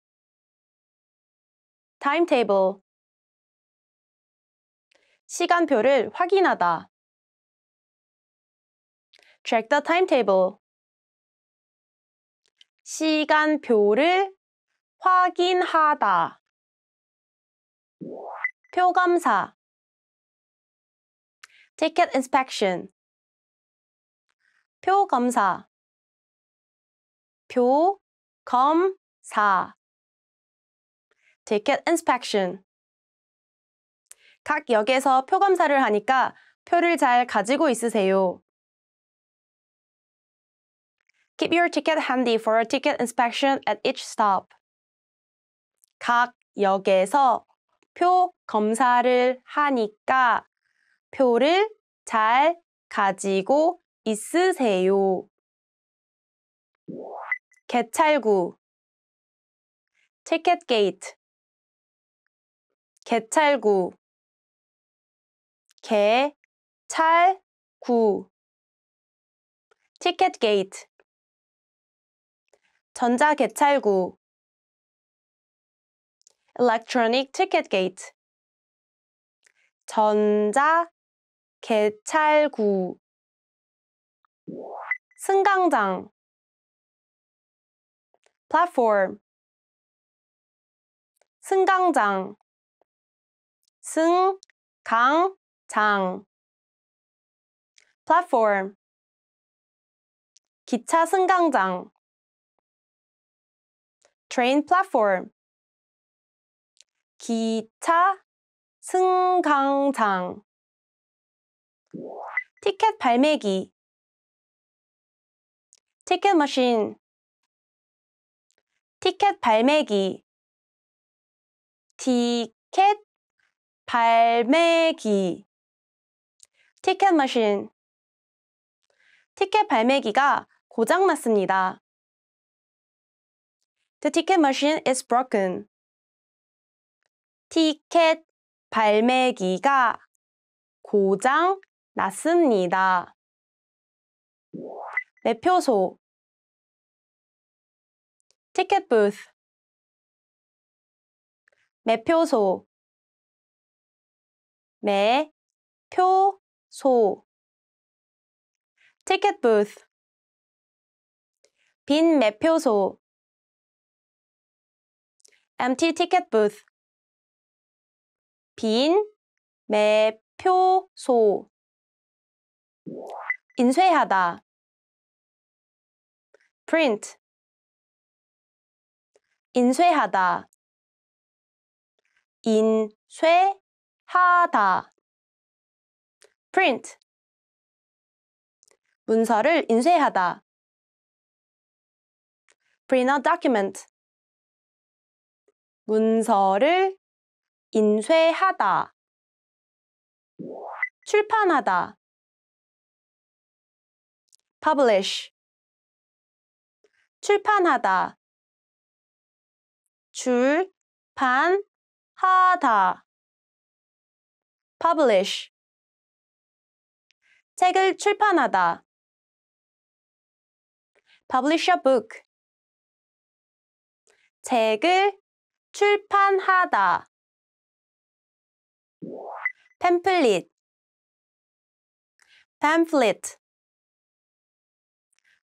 timetable 시간표를 확인하다 check the timetable. 시간표를 확인하다. 표검사. ticket inspection. 표검사. 표검사. ticket inspection. 각 역에서 표검사를 하니까 표를 잘 가지고 있으세요. Keep your ticket handy for a ticket inspection at each stop. 각 역에서 표 검사를 하니까 표를 잘 가지고 있으세요. 개찰구 티켓 게이트 개찰구 개찰구 티켓 게이트 전자개찰구 electronic ticket gate 전자 개찰구 승강장 platform 승강장 승강장 platform 기차 승강장 train platform 기차 승강장 티켓 발매기 티켓 머신 티켓 발매기 티켓 발매기 티켓 머신 티켓 발매기가 고장났습니다. The ticket machine is broken. 티켓 발매기가 고장 났습니다. 매표소 티켓 부스 매표소 매표소 티켓 부스 빈 매표소 empty ticket booth 빈 매표소 인쇄하다 print 인쇄하다 인쇄하다 print 문서를 인쇄하다 print a document 문서를 인쇄하다 출판하다 publish 출판하다 출판하다 publish 책을 출판하다 publish a book 책을 출판하다 팸플릿 pamphlet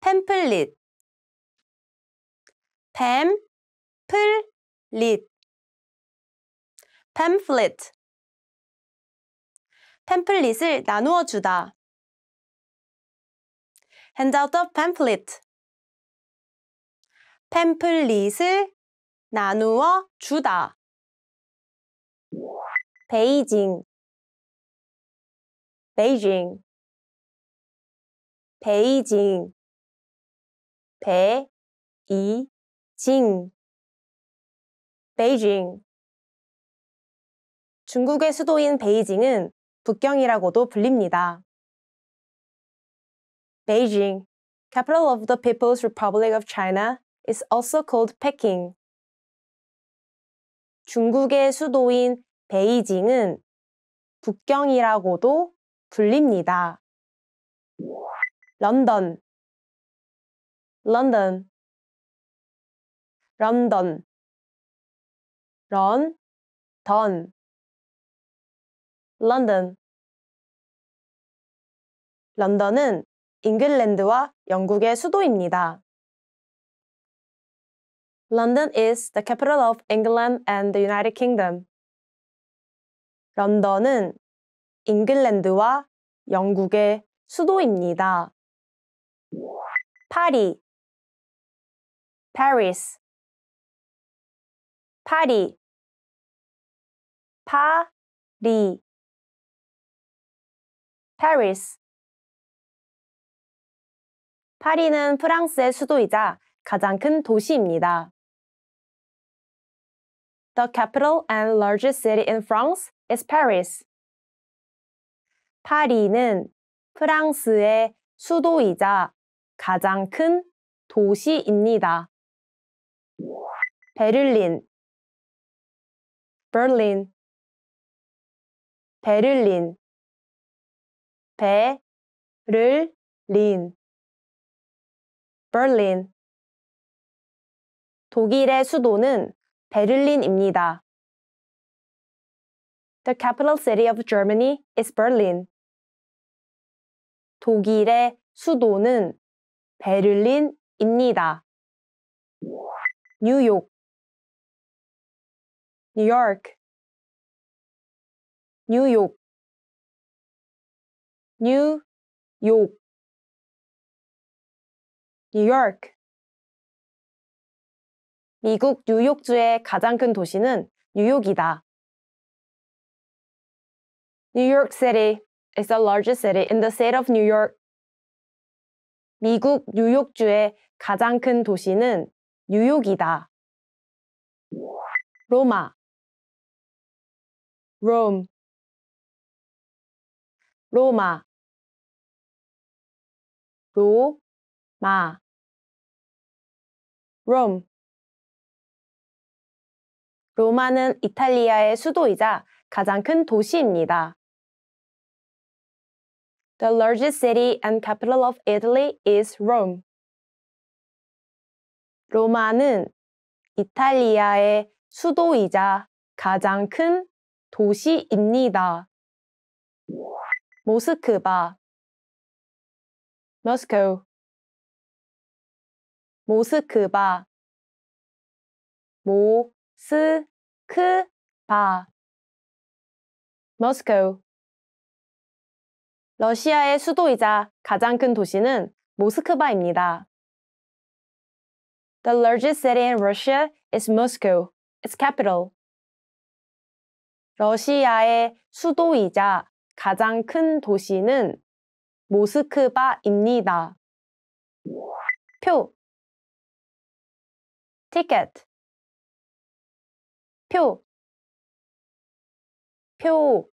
팸플릿 팸플릿 pamphlet 팸플릿을 나누어 주다 hand out the pamphlet 팸플릿을 나누어 주다. 베이징 베이징 베이징 베이징 베이징 중국의 수도인 베이징은 북경이라고도 불립니다. 베이징, capital of the People's Republic of China, is also called Peking. 중국의 수도인 베이징은 북경이라고도 불립니다. 런던 런던 런던 런, 던, 런던 런던은 잉글랜드와 영국의 수도입니다. London is the capital of England and the United Kingdom. 런던은 잉글랜드와 영국의 수도입니다. 파리 Paris 파리 파리 Paris 파리는 프랑스의 수도이자 가장 큰 도시입니다. The capital and largest city in France is Paris. 파리는 프랑스의 수도이자 가장 큰 도시입니다. 베를린 베를린 베를린 베를린 베를린 독일의 수도는 베를린입니다. The capital city of Germany is Berlin. 독일의 수도는 베를린입니다. 뉴욕 뉴욕 뉴욕 뉴욕 뉴욕 미국 뉴욕주의 가장 큰 도시는 뉴욕이다. New York City is the largest city in the state of New York. 미국 뉴욕주의 가장 큰 도시는 뉴욕이다. 로마 Rome 로마 로마 Rome 로마는 이탈리아의 수도이자 가장 큰 도시입니다. The largest city and capital of Italy is Rome. 로마는 이탈리아의 수도이자 가장 큰 도시입니다. 모스크바 Moscow 모스크바 모 스, 크, 바. 모스크 러시아의 수도이자 가장 큰 도시는 모스크바입니다. The largest city in Russia is Moscow, its capital. 러시아의 수도이자 가장 큰 도시는 모스크바입니다. 표 ticket 표, 표,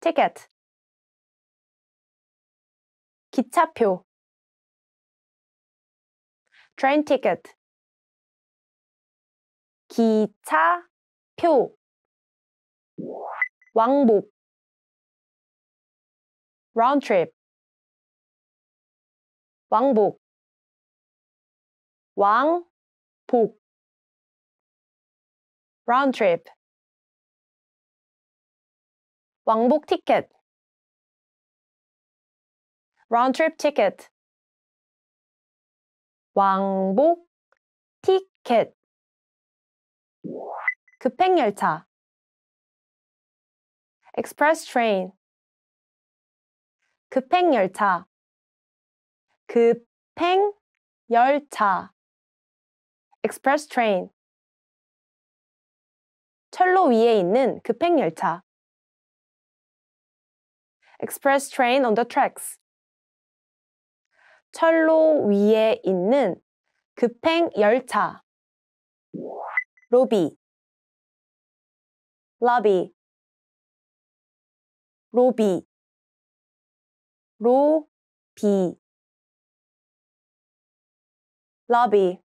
티켓, 기차표, train ticket, 기차표, 왕복, round trip, 왕복, 왕복, round trip 왕복 티켓 round trip ticket 왕복 티켓 급행열차 express train 급행열차 급행열차 express train 철로 위에 있는 급행열차. Express train on the tracks. 철로 위에 있는 급행열차. 로비. 러비. 로비. 로비. 러비.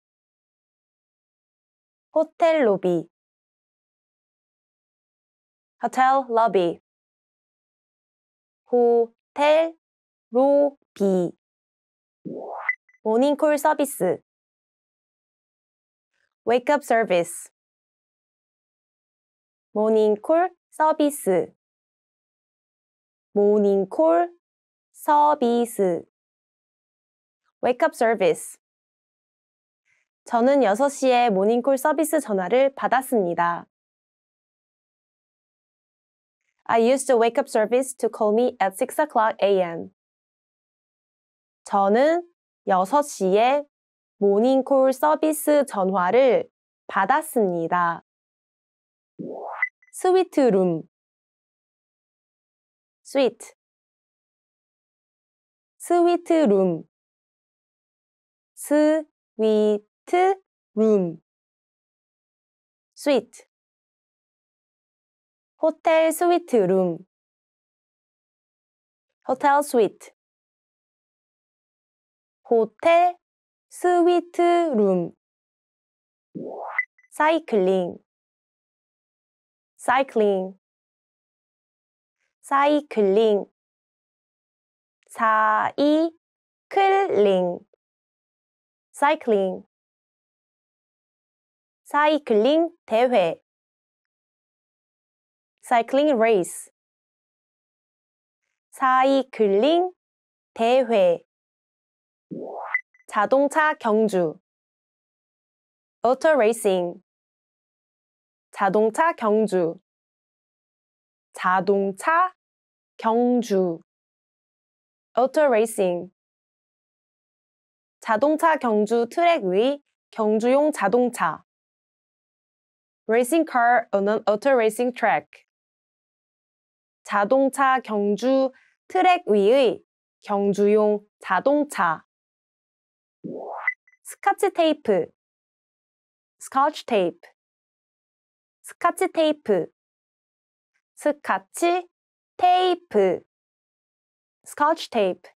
호텔 로비. h o t e 호텔 로비 모닝콜 서비스 wake up s 모닝콜 서비스 모닝콜 서비스 wake up s 저는 6시에 모닝콜 서비스 전화를 받았습니다. I used the wake-up service to call me at 6 o'clock a.m. 저는 6시에 모닝콜 서비스 전화를 받았습니다. 스위트룸 스위트 스위트룸 스위트룸 스위트 호텔 스위트 룸 호텔 스위트 호텔 스위트 룸 사이클링 사이클링 사이클링 사이클링 사이클링 사이클링 대회 cycling race 사이클링 대회 자동차 경주 auto racing 자동차 경주 자동차 경주 auto racing 자동차 경주 트랙 위 경주용 자동차 racing car on an auto racing track 자동차 경주 트랙 위의 경주용 자동차 스카치 테이프 스카치 테이프 스카치 테이프 스카치 테이프 스카치 테이프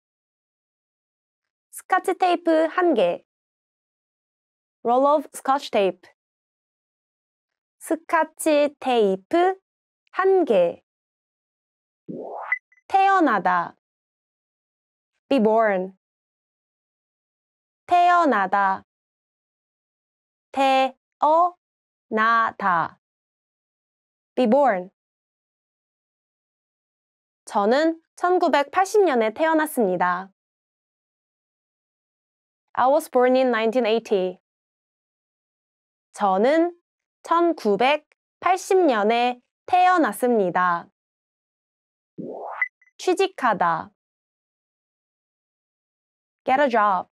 스카치 테이프 한개 roll of scotch tape 스카치 테이프 한개 태어나다 be born 태어나다 태어나다 be born 저는 1980년에 태어났습니다. I was born in 1980. 저는 1980년에 태어났습니다. 취직하다 get a job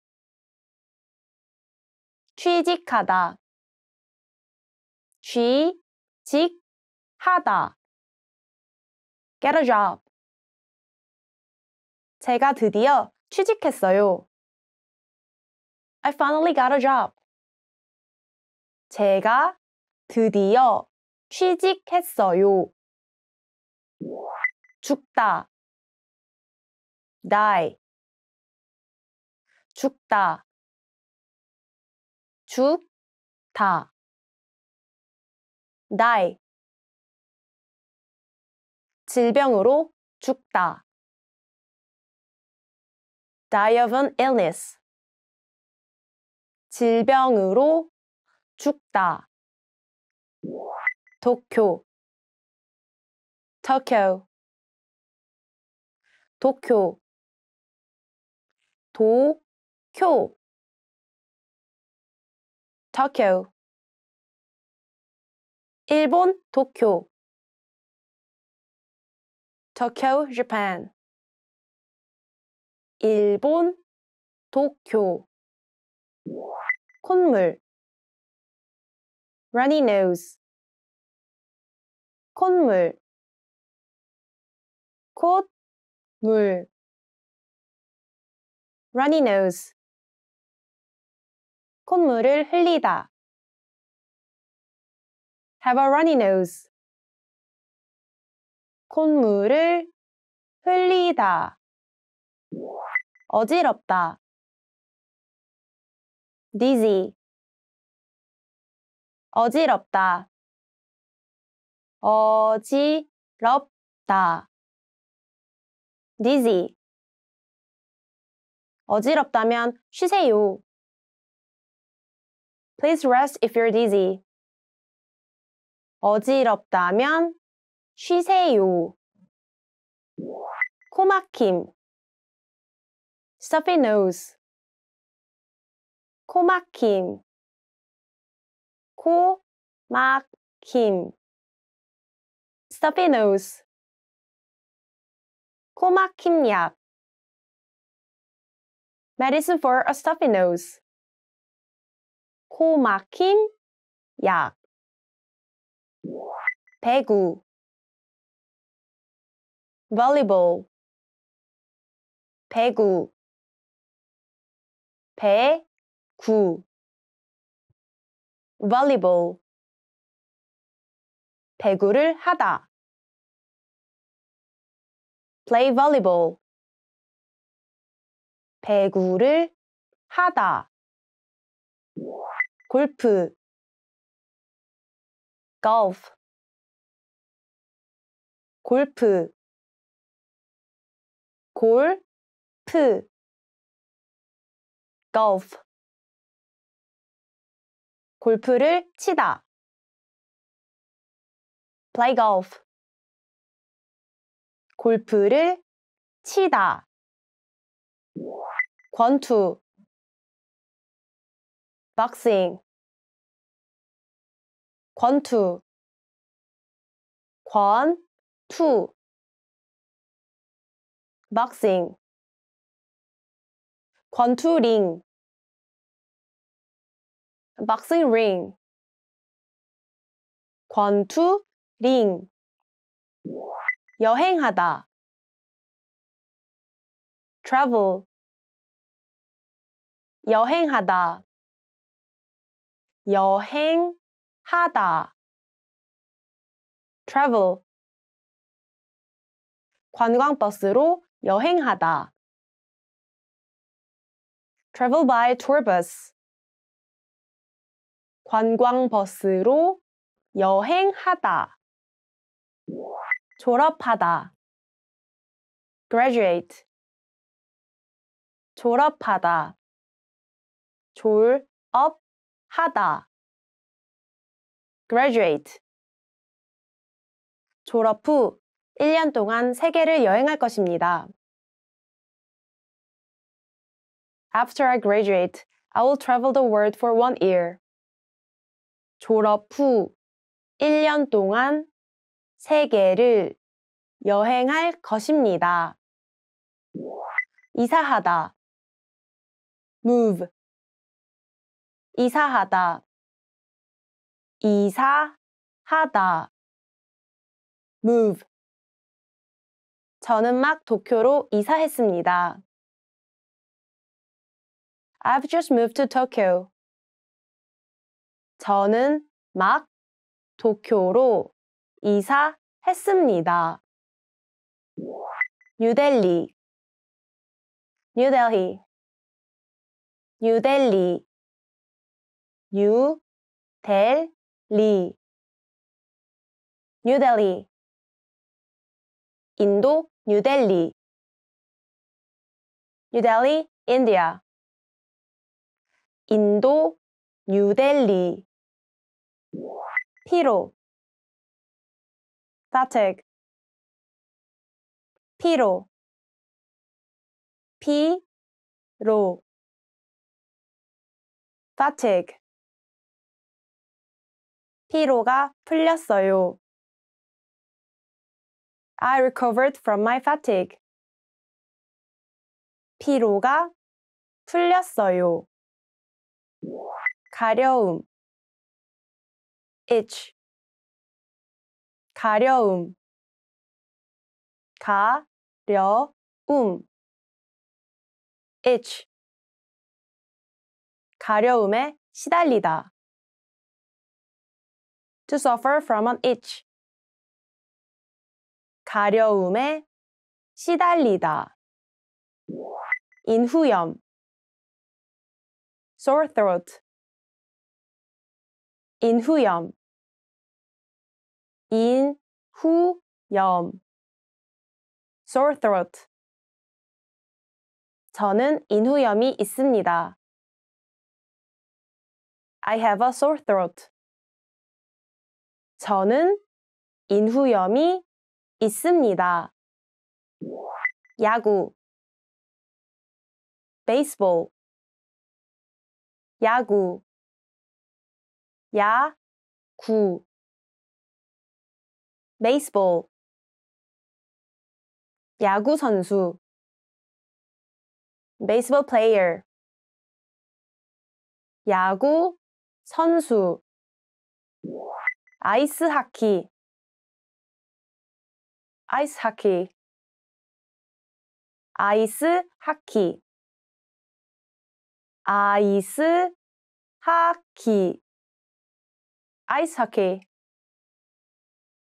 취직하다 취직하다 get a job 제가 드디어 취직했어요. I finally got a job. 제가 드디어 취직했어요. 죽다 die 죽다 죽다 die 질병으로 죽다 die of an illness 질병으로 죽다 도쿄 도쿄 도쿄 도, 쿄 도쿄 일본 도쿄 도쿄 재팬 일본 도쿄 콧물 runny nose 콧물 콧물 runny nose 콧물을 흘리다 have a runny nose 콧물을 흘리다 어지럽다 dizzy 어지럽다 어지럽다 dizzy 어지럽다면 쉬세요. Please rest if you're dizzy. 어지럽다면 쉬세요. 코막힘 stuffy nose 코막힘 코막힘 stuffy nose 코막힘 약 Medicine for a stuffy nose. 코 막힌 약. 배구. Volleyball. 배구. 배구. Volleyball. 배구를 하다. Play volleyball. 배구를 하다 골프 golf 골프 골프 golf 골프를 치다 play golf 골프를 치다 권투, 박싱, 권투, 권투, 박싱, 권투링, 박싱 링, 권투 링, 여행하다, travel, 여행하다 여행하다 travel 관광버스로 여행하다 travel by tour bus 관광버스로 여행하다 졸업하다 graduate 졸업하다 졸, 업, 하다. graduate. 졸업 후 1년 동안 세계를 여행할 것입니다. After I graduate, I will travel the world for one year. 졸업 후 1년 동안 세계를 여행할 것입니다. 이사하다 move 이사하다 이사하다 move 저는 막 도쿄로 이사했습니다. I've just moved to Tokyo. 저는 막 도쿄로 이사했습니다. 뉴델리 뉴델리 뉴델리 유, 델, 리. 뉴델리 인도 뉴델리 뉴델리 인디아 인도 뉴델리 피로 fatigue 피로 피로 fatigue 피로가 풀렸어요. I recovered from my fatigue. 피로가 풀렸어요. 가려움 itch 가려움 가려움 itch 가려움에 시달리다 to suffer from an itch. 가려움에 시달리다. 인후염 sore throat 인후염 인후염 sore throat 저는 인후염이 있습니다. I have a sore throat. 저는 인후염이 있습니다. 야구 베이스볼 야구 야구 베이스볼 야구 선수 baseball player 야구 선수 아이스 하키 아이스 하키 아이스 하키 아이스 하키 아이스 하키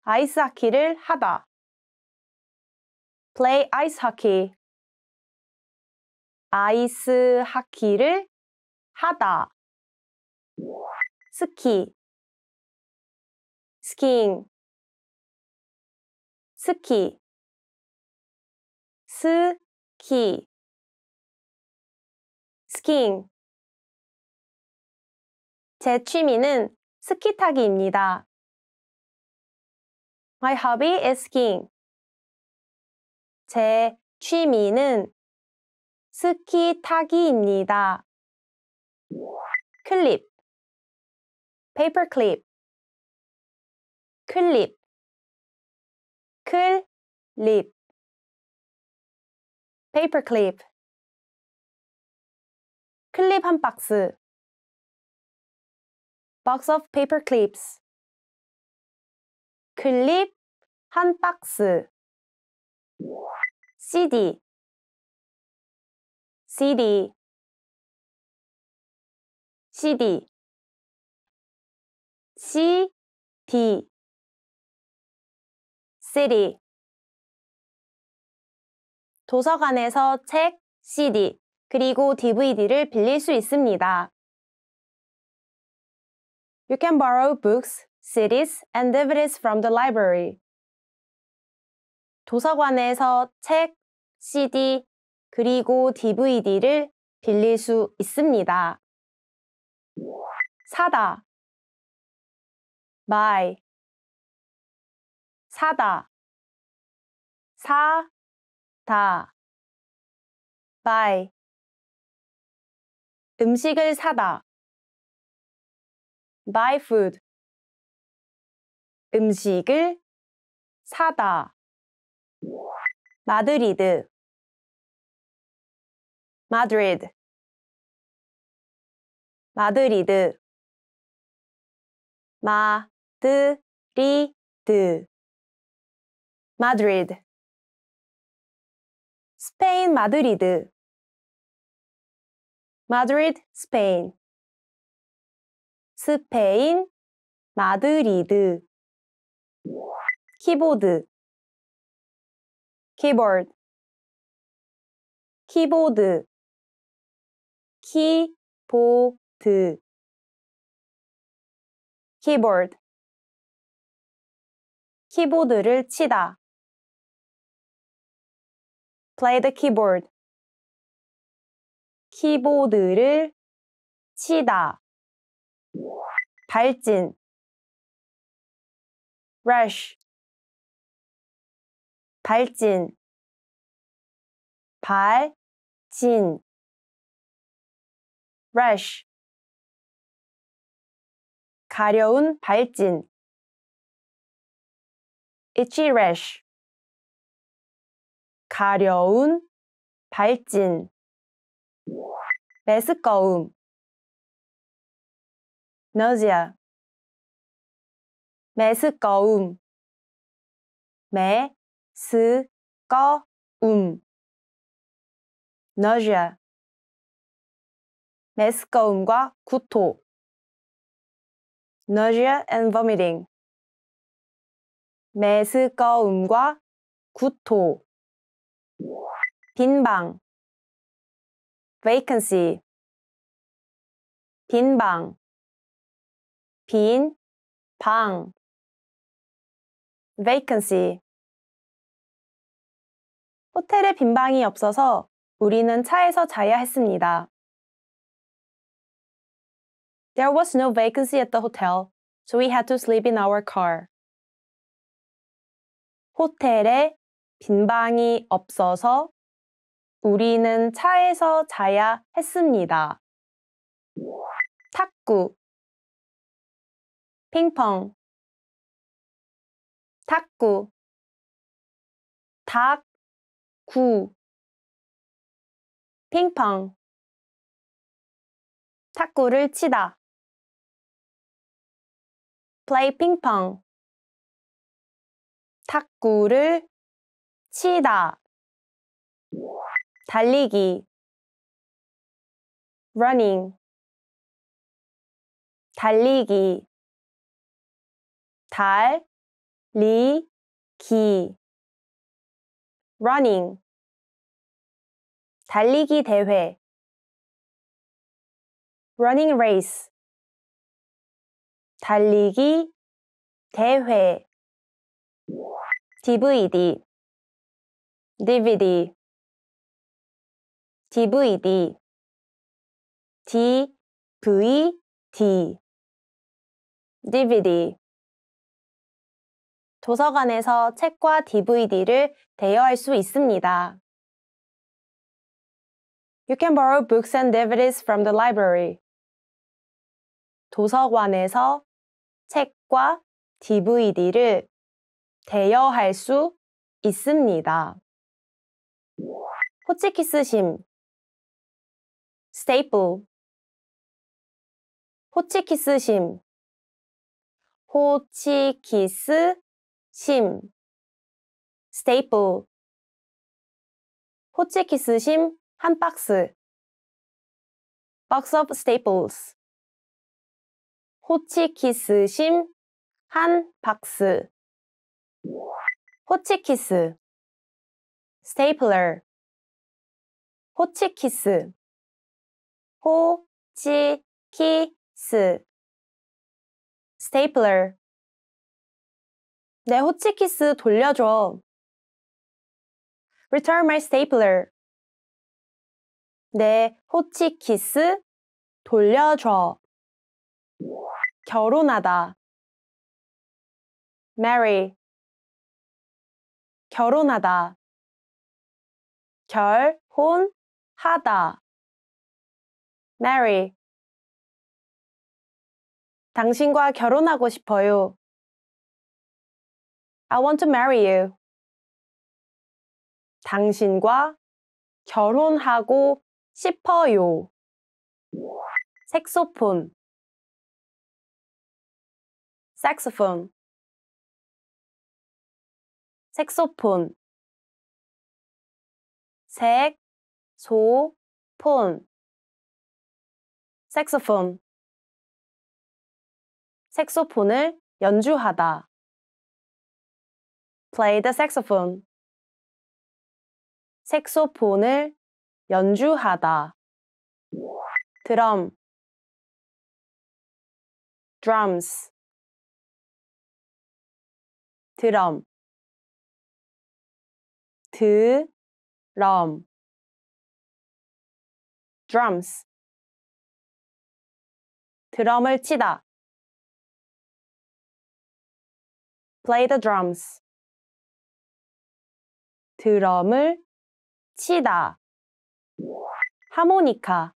아이스 하키를 하다 play 아이스 하키 아이스 하키를 하다 스키 스키잉 스키 스키 스키잉 제 취미는 스키 타기입니다. My hobby is skiing. 제 취미는 스키 타기입니다. 클립 paperclip 클립 클립 페이퍼 클립 클립 한 박스 box of paper clips 클립 한 박스 CD CD CD CD city 도서관에서 책, CD, 그리고 DVD를 빌릴 수 있습니다. You can borrow books, CDs, and DVDs from the library. 도서관에서 책, CD, 그리고 DVD를 빌릴 수 있습니다. 사다 buy 사다 사다 buy 음식을 사다 buy food 음식을 사다 마드리드 마드리드 마드리드 마드리드 Madrid 스페인 마드리드 Madrid, 스페인 스페인 마드리드 키보드 keyboard 키보드 키보드 keyboard 키보드를 치다 play the keyboard. 키보드를 치다. 발진. rush. 발진. 발진. rush. 가려운 발진. itchy rash. 가려운, 발진, 메스꺼움, nausea, 메스꺼움, 메스꺼움, nausea, 메스꺼움과 구토, nausea and vomiting, 메스꺼움과 구토 빈방 vacancy 빈방 빈방 vacancy 호텔에 빈방이 없어서 우리는 차에서 자야 했습니다. There was no vacancy at the hotel, so we had to sleep in our car. 호텔에 빈방이 없어서 우리는 차에서 자야 했습니다. 탁구 핑퐁 탁구 탁구 핑퐁 탁구를 치다 플레이 핑퐁 탁구를 치다 달리기 running 달리기 달, 리, 기 running 달리기 대회 running race 달리기 대회 DVD DVD DVD DVD DVD 도서관에서 책과 DVD를 대여할 수 있습니다. You can borrow books and DVDs from the library. 도서관에서 책과 DVD를 대여할 수 있습니다. 호치키스 심 staple 호치키스 심 호치키스 심 staple 호치키스 심한 박스 box of staples 호치키스 심한 박스 호치키스 stapler 호치키스 호치키스 스테이플러 내 네, 호치키스 돌려줘 return my stapler 내 네, 호치키스 돌려줘 결혼하다 marry 결혼하다 결혼하다 Mary. 당신과 결혼하고 싶어요. I want to marry you. 당신과 결혼하고 싶어요. 색소폰 색소폰 색소폰 색소폰 색소폰 색소폰을 연주하다 play the saxophone 색소폰을 연주하다 드럼 drums 드럼 드럼 drums 드럼을 치다 play the drums 드럼을 치다 하모니카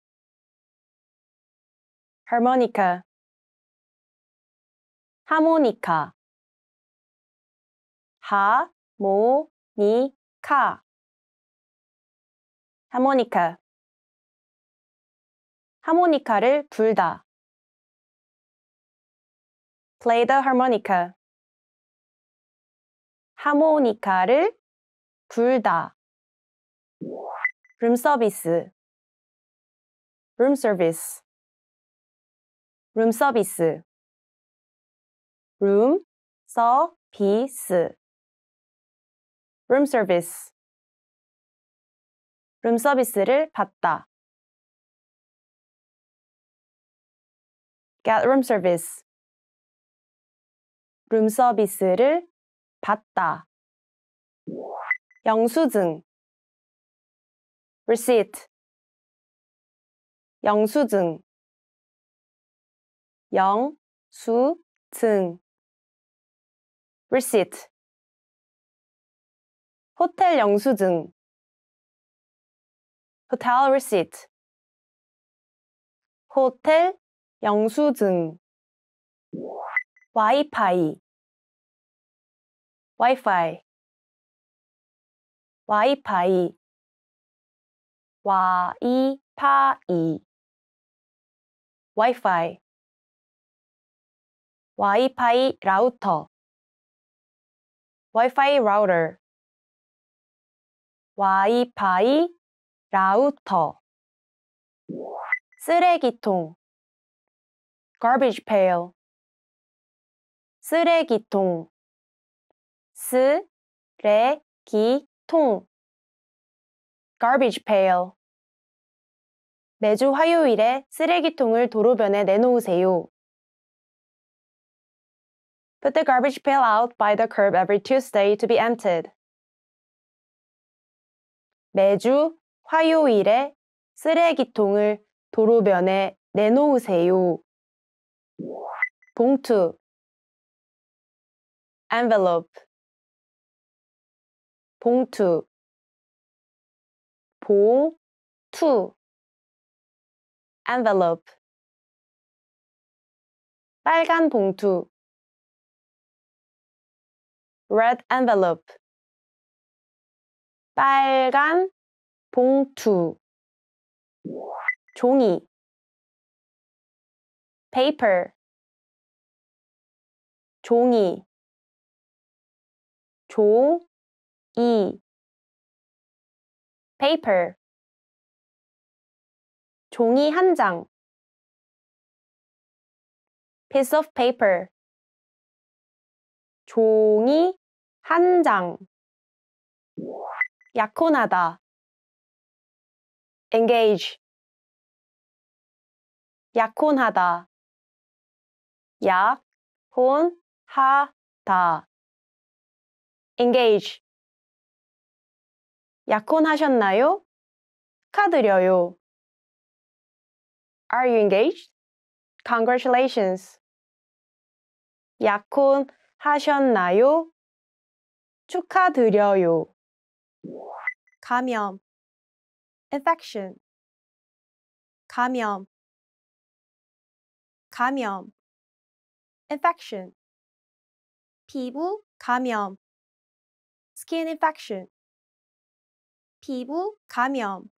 harmonica 하모니카 하, 모, 니, 카 하모니카 하모니카를 불다 play the harmonica. 하모니카를 불다. 룸 서비스. 룸 서비스. 룸 서비스. 룸 서비스. 룸 서비스. 룸 서비스를 받다. get room service. 룸서비스를 받다 영수증 receipt 영수증 영수증 receipt 호텔 영수증 hotel receipt 호텔 영수증 와이파이 와이파이 와이파이 와이파이 와이파이 와이파이 라우터 와이파이 라우터 와이파이 라우터 쓰레기통 garbage pail 쓰레기통 쓰레기통 garbage pail 매주 화요일에 쓰레기통을 도로변에 내놓으세요. Put the garbage pail out by the curb every Tuesday to be emptied. 매주 화요일에 쓰레기통을 도로변에 내놓으세요. 봉투 envelope 봉투 봉투 envelope 빨간 봉투 red envelope 빨간 봉투 종이 paper 종이 조, 이 paper 종이 한 장 piece of paper 종이 한 장 약혼하다 engage 약혼하다 약혼하다 engage. 약혼하셨나요? 축하드려요. Are you engaged? Congratulations. 약혼하셨나요? 축하드려요. 감염 infection 감염 감염 infection 피부 감염 skin infection. 피부 감염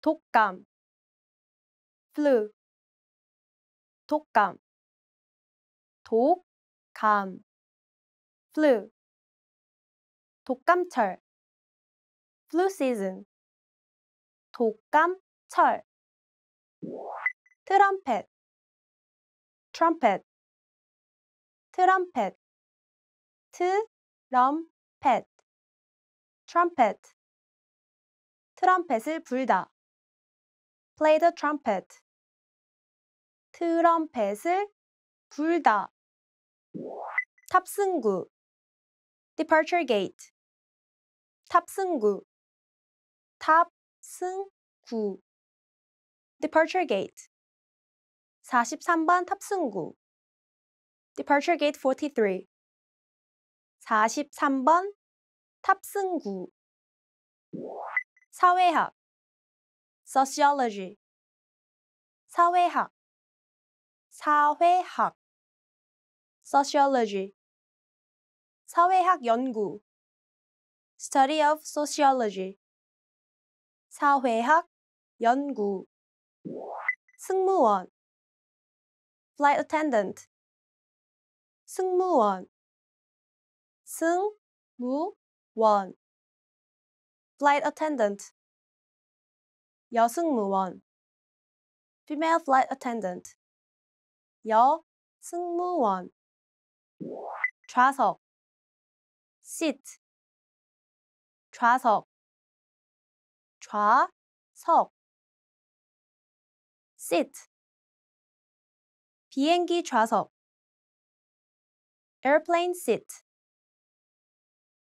독감 flu 독감 독감 flu 독감철 flu season 독감철 트럼펫 trumpet 트럼펫 트럼펫 트럼펫 트럼펫을 불다 play the trumpet 트럼펫을 불다 탑승구 departure gate 탑승구 탑승구 departure gate 43번 탑승구 departure gate 43 43번 탑승구 사회학 sociology 사회학 사회학 sociology 사회학 연구 study of sociology 사회학 연구 승무원 flight attendant 승무원 Sung Woo Won. Flight attendant. Yeo Sung Woo Won. Female flight attendant. Yeo Sung Woo Won. 좌석. Seat. 좌석. 좌석. Seat. 비행기 좌석. Airplane seat.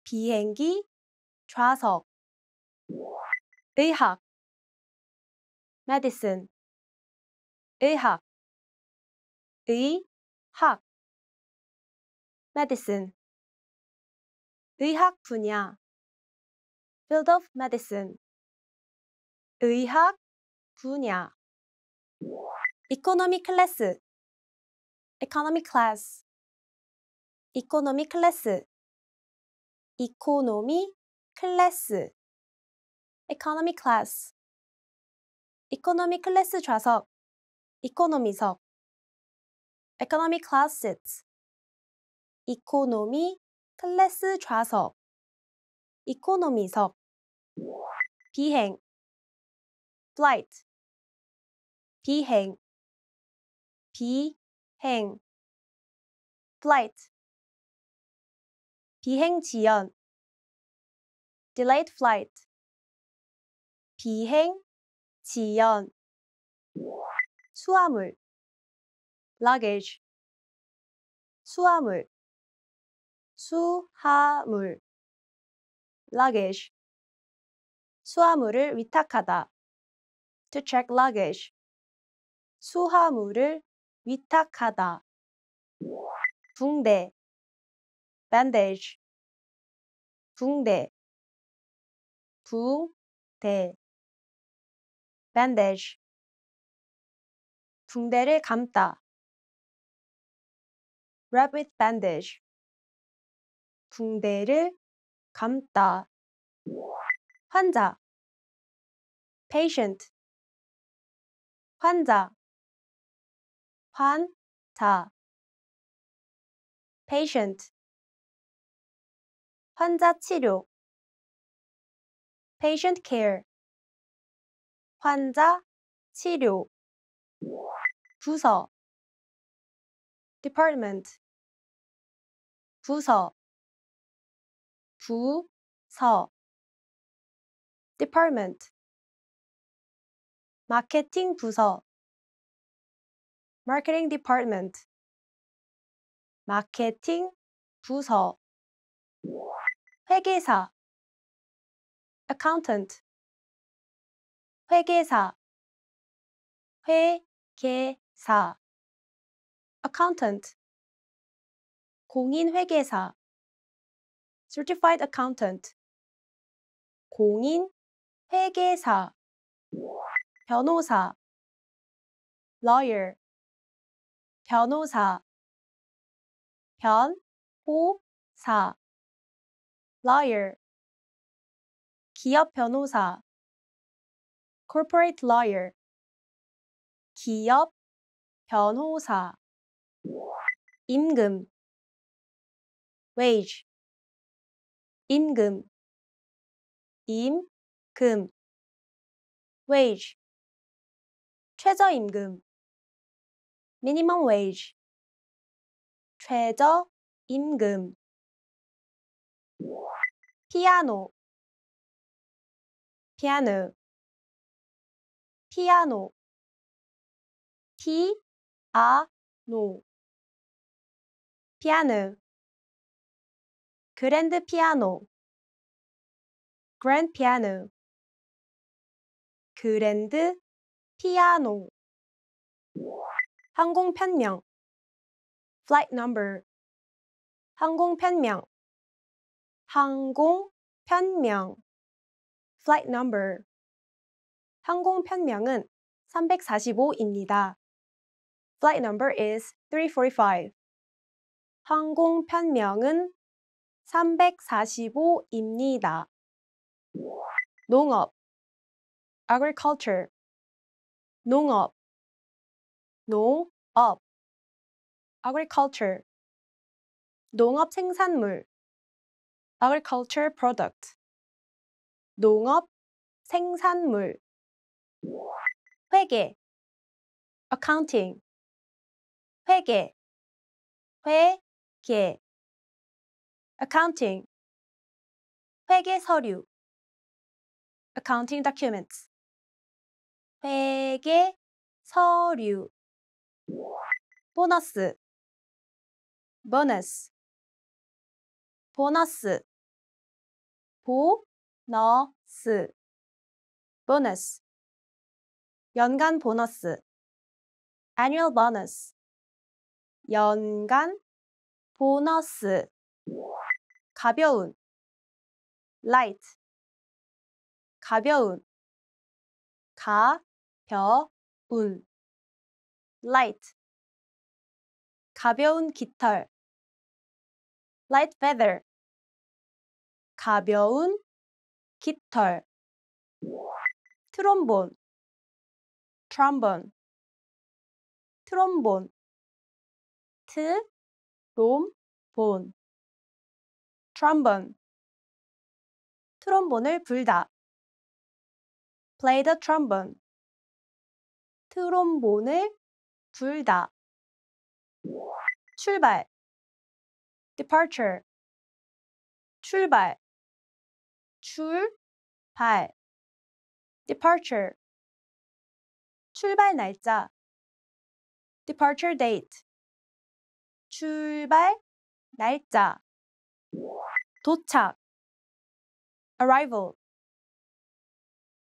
비행기, 좌석, 의학, medicine, 의학, 의학, medicine, 의학 분야, field of medicine, 의학 분야, economy class, economy class, economy class, economy class, economy class, economy class 좌석, economy석, economy class seats, economy class 좌석, e c o n o m 석 비행, flight, 비행, 비행, flight. 비행 지연 delayed flight 비행 지연 수화물 luggage 수화물 수화물 luggage 수화물을 위탁하다 to check luggage 수화물을 위탁하다 붕대 bandage 붕대 붕대 bandage 붕대를 감다 wrap with bandage 붕대를 감다 환자 patient 환자 환자 patient 환자 치료 patient care 환자 치료 부서 department 부서 부서 department 마케팅 부서 marketing department 마케팅 부서 회계사 accountant 회계사 회계사 accountant 공인회계사 certified accountant 공인회계사 변호사 lawyer 변호사 변호사 lawyer 기업 변호사 corporate lawyer 기업 변호사 임금 wage 임금 임금 wage 최저임금 minimum wage 최저임금 피아노 피아노 피아노 피아노 피아노 그랜드 피아노 그랜드 피아노 그랜드 피아노 항공 편명 flight number 항공 편명 항공 편명 flight number 항공 편명은 345입니다. flight number is 345. 항공 편명은 345입니다. 농업 agriculture 농업 농업 agriculture 농업 생산물 agriculture product 농업 생산물 회계 accounting 회계 회계 accounting 회계 서류 accounting documents 회계 서류 보너스 보너스 보너스 보너스 보너스 연간 보너스 annual bonus 연간 보너스 가벼운 light 가벼운 가벼운 light 가벼운 깃털 light feather 가벼운 깃털 트롬본 트럼본 트롬본 트롬본 트럼본 트롬본을 불다 play the trombone 트롬본을 불다 출발 departure 출발 출발 departure 출발 날짜 departure date 출발 날짜 도착 arrival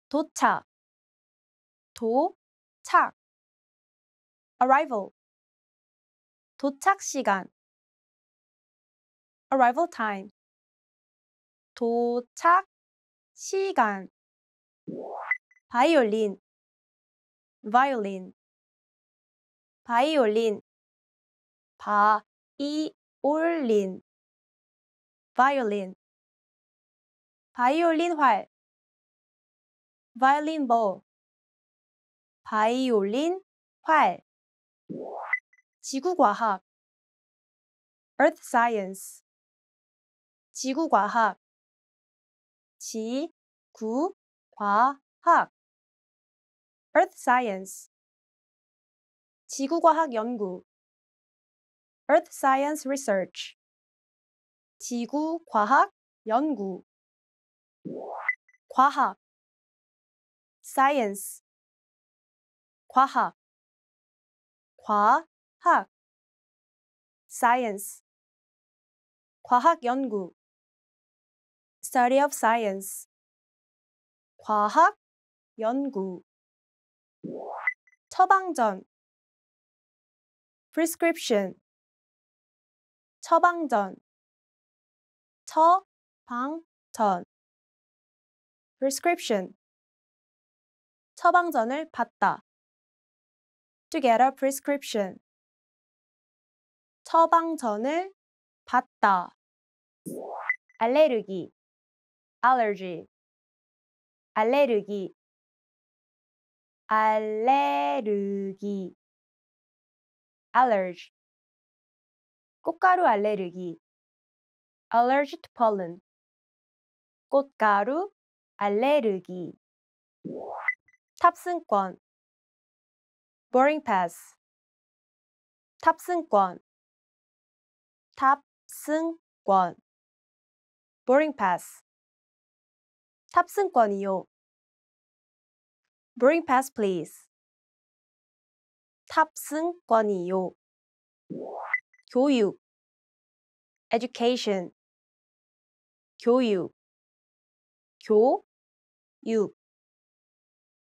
도착 도착 arrival 도착 시간 arrival time 도착 시간 바이올린 바이올린 바이올린 바이올린 바이올린 바이올린 활 바이올린 볼 바이올린 활 지구과학 earth science 지구과학 지, 구, 과, 학 Earth Science 지구과학 연구 Earth Science Research 지구과학 연구 과학 Science 과학 과학 Science 과학 연구 study of science. 과학, 연구. 처방전, prescription. 처방전, 처방전, prescription. 처방전을 받다. To get a prescription. 처방전을 받다. 알레르기. allergy 알레르기 알레르기 allergy 꽃가루 알레르기 allergy to pollen 꽃가루 알레르기 탑승권 boarding pass 탑승권 탑승권 boarding pass 탑승권이요. Boarding pass, please. 탑승권이요. 교육 education 교육 교육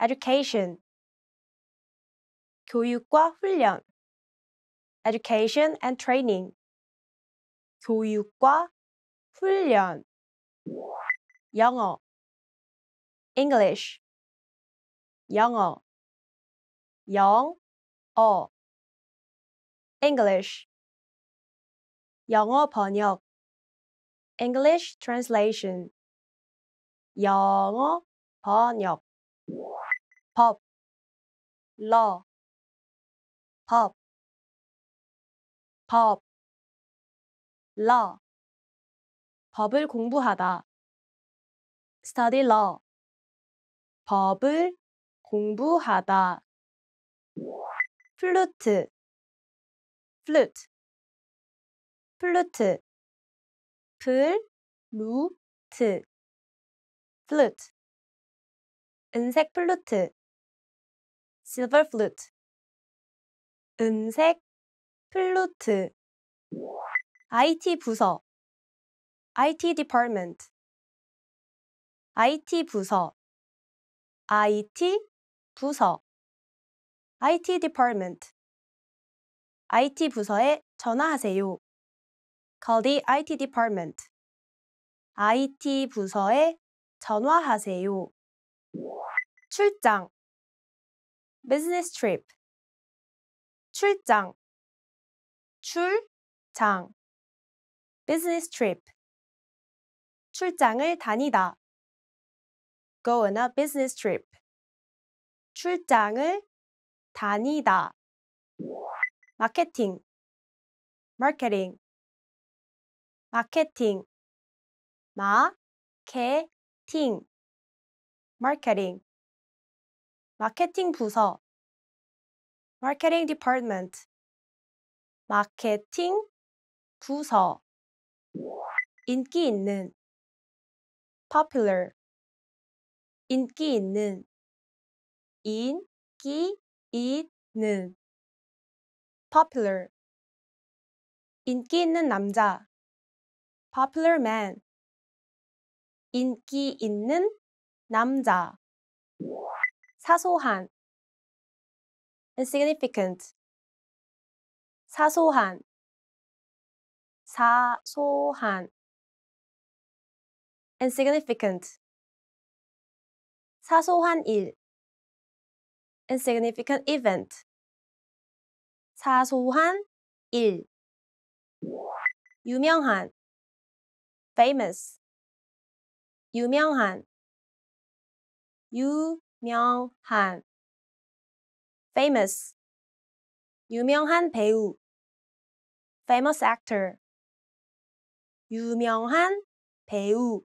education 교육과 훈련 education and training 교육과 훈련 영어 English 영어 영어 English 영어 번역 English translation 영어 번역 법 law 법 법, law 법을 공부하다 study law 법을 공부하다 플루트 플루트 플루트 플루트 플루트 은색 플루트 silver flute 은색 플루트 IT 부서 IT department IT 부서 IT 부서 IT department IT 부서에 전화하세요. Call the IT department. IT 부서에 전화하세요. 출장 business trip 출장 출장 business trip 출장을 다니다 go on a business trip. 출장을 다니다. 마케팅, 마케팅, 마케팅, 마케팅, 마케팅, 마케팅 부서, 마케팅 디파트먼트, 마케팅 부서, 인기 있는, popular, 인기 있는 인기 있는 popular 인기 있는 남자 popular man 인기 있는 남자 사소한 insignificant 사소한 사소한 insignificant 사소한 일 insignificant event 사소한 일 유명한 famous 유명한 유명한 famous 유명한 배우 famous actor 유명한 배우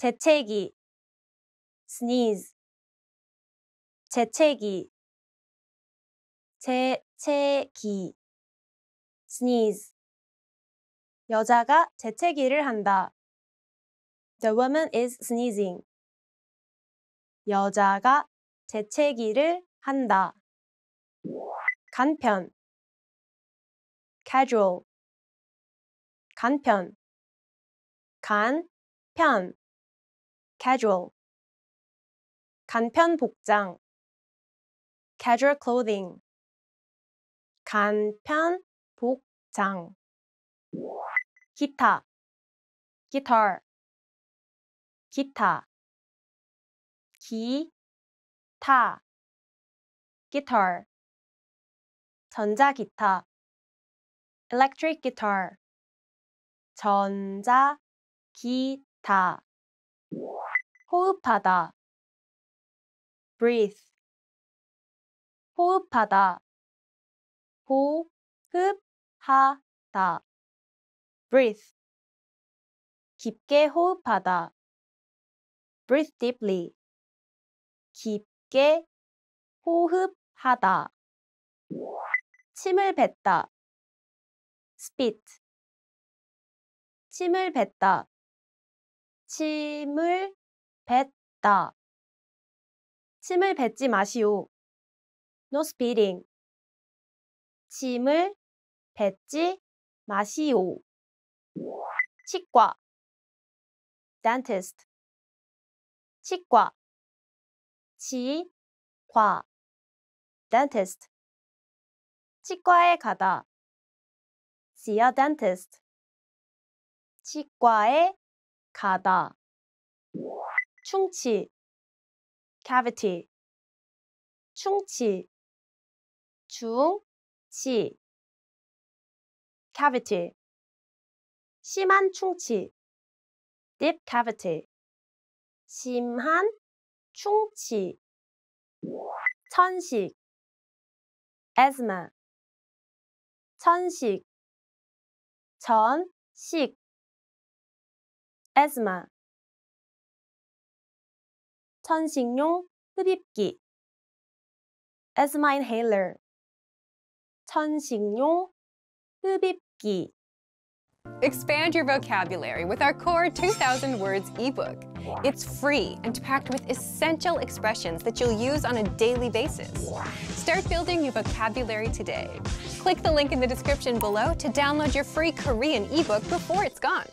재채기 sneeze 재채기 재채기 sneeze 여자가 재채기를 한다. The woman is sneezing. 여자가 재채기를 한다. 간편 casual 간편 간편 casual 간편 복장 casual clothing 간편 복장 기타 guitar 기타 기타 guitar 전자기타 electric guitar 전자기타 호흡하다 breathe. 호흡하다. 호흡하다. breathe. 깊게 호흡하다. breathe deeply. 깊게 호흡하다. 침을 뱉다. spit. 침을 뱉다. 침을 뱉다. 침을 뱉지 마시오. No spitting. 침을 뱉지 마시오. 치과 dentist 치과 치과 dentist 치과에 가다 see a dentist 치과에 가다 충치 cavity 충치 중치 cavity 심한 충치 deep cavity 심한 충치 천식 asthma 천식 전식 asthma 천식용 흡입기 asthma inhaler 천식용 흡입기 Expand your vocabulary with our core 2000 words ebook. It's free and packed with essential expressions that you'll use on a daily basis. Start building your vocabulary today. Click the link in the description below to download your free Korean ebook before it's gone.